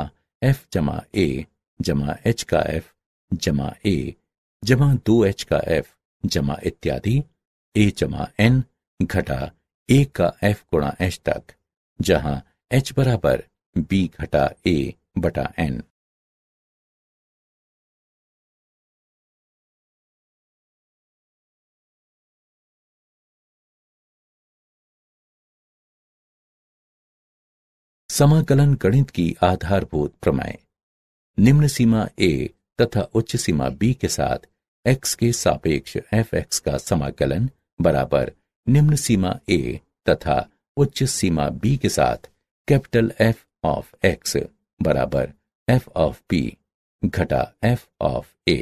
एफ जमा ए जमा एच का एफ जमा ए जमा दो एच का एफ जमा इत्यादि ए जमा एन घटा ए का एफ गुणा एच तक जहां एच बराबर बी घटा ए बटा एन समाकलन गणित की आधारभूत प्रमाएं निम्न सीमा ए तथा उच्च सीमा बी के साथ एक्स के सापेक्ष एफ एक्स का समाकलन बराबर निम्न सीमा ए तथा उच्च सीमा बी के साथ कैपिटल एफ ऑफ एक्स बराबर एफ ऑफ बी घटा एफ ऑफ ए